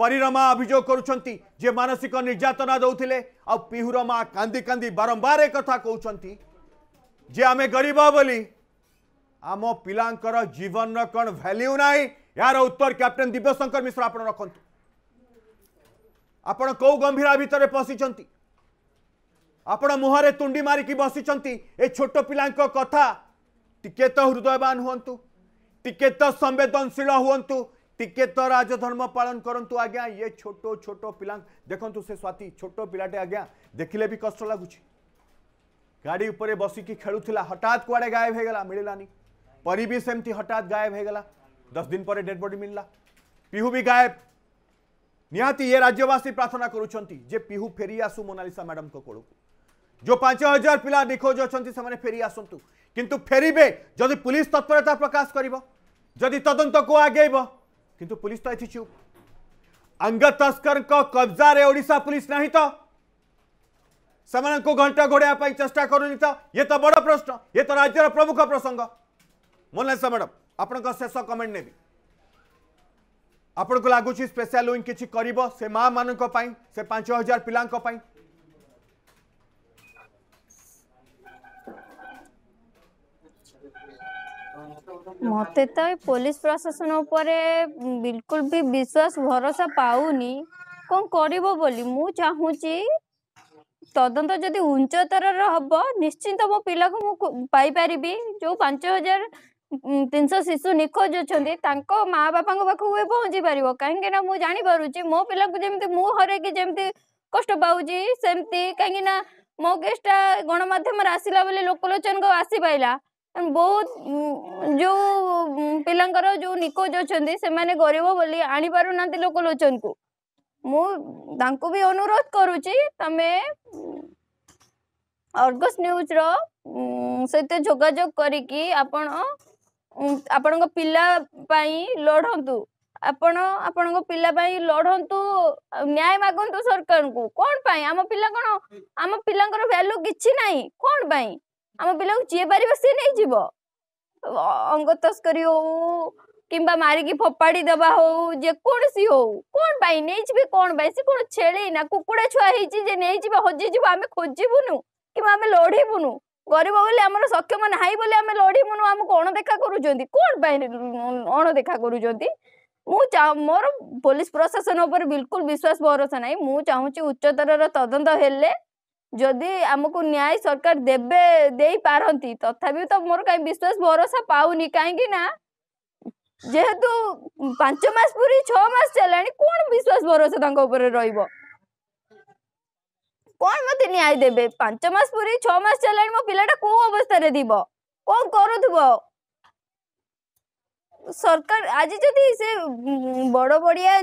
ପରୀର ମା ଅଭିଯୋଗ କରୁଛନ୍ତି ଯେ ମାନସିକ ନିର୍ଯାତନା ଦେଉଥିଲେ ଆଉ ପିହୁର ମା କାନ୍ଦି କାନ୍ଦି ବାରମ୍ବାର ଏ କଥା କହୁଛନ୍ତି ଯେ ଆମେ ଗରିବ ବୋଲି ଆମ ପିଲାଙ୍କର ଜୀବନର କ'ଣ ଭ୍ୟାଲ୍ୟୁ ନାହିଁ ଏହାର ଉତ୍ତର କ୍ୟାପ୍ଟେନ୍ ଦିବ୍ୟଶଙ୍କର ମିଶ୍ର ଆପଣ ରଖନ୍ତୁ ଆପଣ କେଉଁ ଗମ୍ଭୀରା ଭିତରେ ପଶିଛନ୍ତି आपण मुहरे तुंडी मारिकी बसी ए छोट पा कथा टिके तो हृदयवान हूँ टिके तो संवेदनशील हूँ टिके तो राजधर्म पालन करूँ आज्ञा ये छोट छोट पा देखु से स्वाति छोट पाटे आज्ञा देखने भी कष्ट लगुच गाड़ी उपर बसिक खेलुला हठात कुआडे गायब होगा मिललानी पर भी सेमती हठात गायब होगा दस दिन पर डेड बडी मिलला पिहू भी गायब निहाती ये राज्यवासी प्रार्थना करुँच पिहू फेरी आसू मोनालीसा मैडम को कोड़ को जो पांच हजार पिला निखोज अच्छा से फेरी आसतु किंतु फेरबे जदि पुलिस तत्परता प्रकाश करदि तदंत को आगे किंतु पुलिस तो ये चुप अंग तस्कर कब्जा ओडा पुलिस ना तो घंट घोड़ा चेषा कर ये तो बड़ प्रश्न ये तो राज्य प्रमुख प्रसंग मोनलेसा मैडम आपण शेष कमेंट ने आपण को लगुच स्पेशल विंग किसी कर माँ मानी से पांच हजार पिलाई ମୋତେ ତ ଏ ପୋଲିସ ପ୍ରଶାସନ ଉପରେ ବିଲକୁଲ ବି ବିଶ୍ୱାସ ଭରସା ପାଉନି କ'ଣ କରିବ ବୋଲି ମୁଁ ଚାହୁଁଛି ତଦନ୍ତ ଯଦି ଉଚ୍ଚତରର ହବ ନିଶ୍ଚିନ୍ତ ମୋ ପିଲାକୁ ମୁଁ ପାଇପାରିବି ଯେଉଁ ପାଞ୍ଚ ହଜାର ତିନିଶହ ଶିଶୁ ନିଖୋଜ ଅଛନ୍ତି ତାଙ୍କ ମା ବାପାଙ୍କ ପାଖକୁ ବି ପହଞ୍ଚି ପାରିବ କାହିଁକି ନା ମୁଁ ଜାଣିପାରୁଛି ମୋ ପିଲାକୁ ଯେମିତି ମୁଁ ହରେଇକି ଯେମିତି କଷ୍ଟ ପାଉଛି ସେମିତି କାହିଁକି ନା ମୋ କେସ୍ଟା ଗଣମାଧ୍ୟମରେ ଆସିଲା ବୋଲି ଲୋକଲୋଚନକୁ ଆସିପାରିଲା અન બોથ જો પિલંગરો જો નિકો જો ચંદી સે મને ગરીબો બોલી આણી પરું નંતિ લોક લોચનકુ મો તાંકુ ભી અનુરોધ કરું છી તમે ઓગસ્ટ ન્યુઝ રહ સૈતે જોગાજોગ કરી કી આપણો આપણો પિલા પાઈ લોઢંતુ આપણો આપણો પિલા પાઈ લોઢંતુ ન્યાય માંગંતુ સરકારકુ કોણ પાઈ આમો પિલા કોણો આમો પિલંગરો વેલ્યુ કીચી નહી કોણ ભાઈ ଆମ ପିଲାକୁ ଯିଏ ପାରିବ ସିଏ ନେଇଯିବ ଅଙ୍ଗ ତସ୍କରୀ ହଉ କିମ୍ବା ମାରିକି ଫୋପାଡ଼ି ଦେବା ହଉ ଯେକୌଣସି ହଉ କ'ଣ ପାଇଁ ନେଇଯିବେ କ'ଣ ପାଇଁ ସେ କ'ଣ ଛେଳି ନା କୁକୁଡ଼ା ଛୁଆ ହେଇଛି ଯେ ନେଇଯିବେ ହଜିଯିବ ଆମେ ଖୋଜିବୁନୁ କିମ୍ବା ଆମେ ଲଢ଼ିବୁନୁ ଗରିବ ବୋଲି ଆମର ସକ୍ଷମ ନାହିଁ ବୋଲି ଆମେ ଲଢ଼ିବୁନୁ ଆମକୁ ଅଣଦେଖା କରୁଛନ୍ତି କ'ଣ ପାଇଁ ଅଣଦେଖା କରୁଛନ୍ତି ମୁଁ ମୋର ପୋଲିସ ପ୍ରଶାସନ ଉପରେ ବିଲକୁଲ ବିଶ୍ୱାସ ଭରସା ନାହିଁ ମୁଁ ଚାହୁଁଛି ଉଚ୍ଚତରର ତଦନ୍ତ ହେଲେ ଯଦି ଆମକୁ ନ୍ୟାୟ ସରକାର ଦେବେ ଦେଇପାରନ୍ତି ତଥାପି ତ ମୋର କାହିଁ ବିଶ୍ୱାସ ଭରସା ପାଉନି କାହିଁକି ନା ଯେହେତୁ ପାଞ୍ଚ ମାସ ପୁରୀ ଛଅ ମାସ ଚାଲିଲାଣି କ'ଣ ବିଶ୍ୱାସ ଭରସା ତାଙ୍କ ଉପରେ ରହିବ କ'ଣ ମୋତେ ନ୍ୟାୟ ଦେବେ ପାଞ୍ଚ ମାସ ପୁରୀ ଛଅ ମାସ ଚାଲିଲାଣି ମୋ ପିଲାଟା କୋଉ ଅବସ୍ଥାରେ ଥିବ କ'ଣ କରୁଥିବ সরকার আজি যদি সে বড় বড়িয়া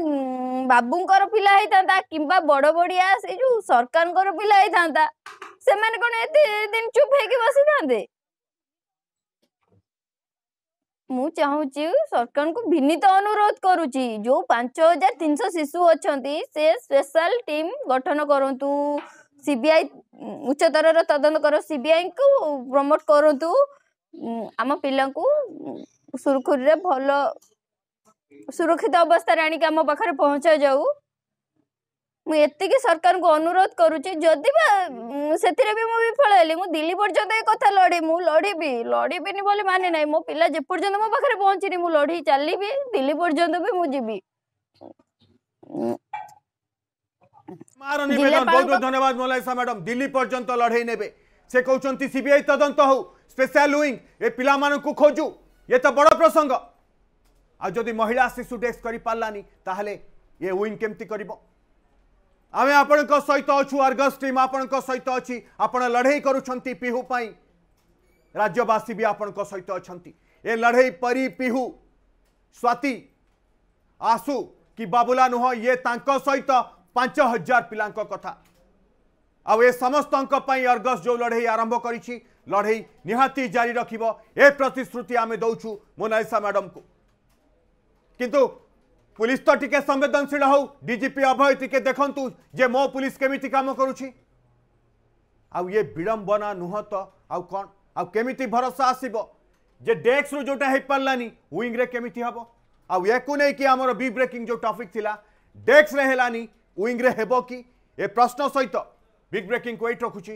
বাবুঙ্কর পিলা হইতা কিংবা বড় বড়িয়া সে যে সরকারঙ্কর পিলা হইতা সেমানে কোন এতে দিন চুপ হয়েকি বসি থাকে ମୁଁ ଚାହୁଁଛି ସରକାରଙ୍କୁ ଭିନିତ ଅନୁରୋଧ କରୁଛି ଯେଉଁ ପାଞ୍ଚ ହଜାର ତିନିଶହ ଶିଶୁ ଅଛନ୍ତି ସେ ସ୍ପେଶାଲ ଟିମ୍ ଗଠନ କରନ୍ତୁ ସିବିଆଇ ଉଚ୍ଚତରର ତଦନ୍ତ କର ସିବିଆଇଙ୍କୁ ପ୍ରମୋଟ୍ କରନ୍ତୁ ଆମ ପିଲାଙ୍କୁ ସୁରୁଖୁରୁରେ ଭଲ ସୁରକ୍ଷିତ ଅବସ୍ଥାରେ ଆଣିକି ଆମ ପାଖରେ ପହଞ୍ଚାଯାଉ ମୁଁ ଏତିକି ସରକାରଙ୍କୁ ଅନୁରୋଧ କରୁଛି ଯଦି ବା ସେଥିରେ ବି ମୁଁ ବିଫଳ ହେଲି ମୁଁ ଦିଲ୍ଲୀ ପର୍ଯ୍ୟନ୍ତ ଏ କଥା ଲଢ଼ି ମୁଁ ଲଢ଼ିବି ଲଢ଼ିବିନି ବୋଲି ମାନେ ନାହିଁ ମୋ ପିଲା ଯେପର୍ଯ୍ୟନ୍ତ ମୋ ପାଖରେ ପହଞ୍ଚିନି ମୁଁ ଲଢ଼ି ଚାଲିବି ଦିଲ୍ଲୀ ପର୍ଯ୍ୟନ୍ତ ବି ମୁଁ ଯିବି ধন্যবাদ মলাইসা ম্যাডাম দিল্লি পর্যন্ত লড়াই নেবে সে কৌন সিবিআই তদন্ত হো স্পেশাল উইং এ পিলা খোঁজু ये तो बड़ प्रसंग आदि महिला शिशु डेस्क कर पार्लानी तेल ये विन केमती कर आम आपण सहित अच्छु आर्गस टीम आपण सहित अच्छी आपण लड़े करुँच राज्यवासी भी आपण सहित अच्छा ये लड़े परी पिहू स्वाति आसू कि बाबुला नुह ये सहित पांच हजार पिला कथा आ समस्त अर्गस जो लड़े आरंभ कर লড়াই নিহতি জারি রাখব এ প্রতিশ্রুতি আমি দৌছু মোনালিসা ম্যাডামু কিন্তু পুলিশ তো টিকে সংবেদনশীল হোক ডিজিপি অভয় টিকে দেখন্তু যে মো পুলিশ কেমিতি কাম করুছি আউ ইয়ে বিড়ম্বনা নুহ তো আউ কন আউ কেমিতি ভরসা আসিব যে ডেস্করু যেটা হয়ে পারানি উইংরে কেমিতি হব আউ একু নেই আমার বি ব্রেকিং যে টপিক লা ডেস্করে হলানি উইংরে হব কি এ প্রশ্ন সহিত বিগ ব্রেকিং ওয়েট রাখুছি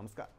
নমস্কার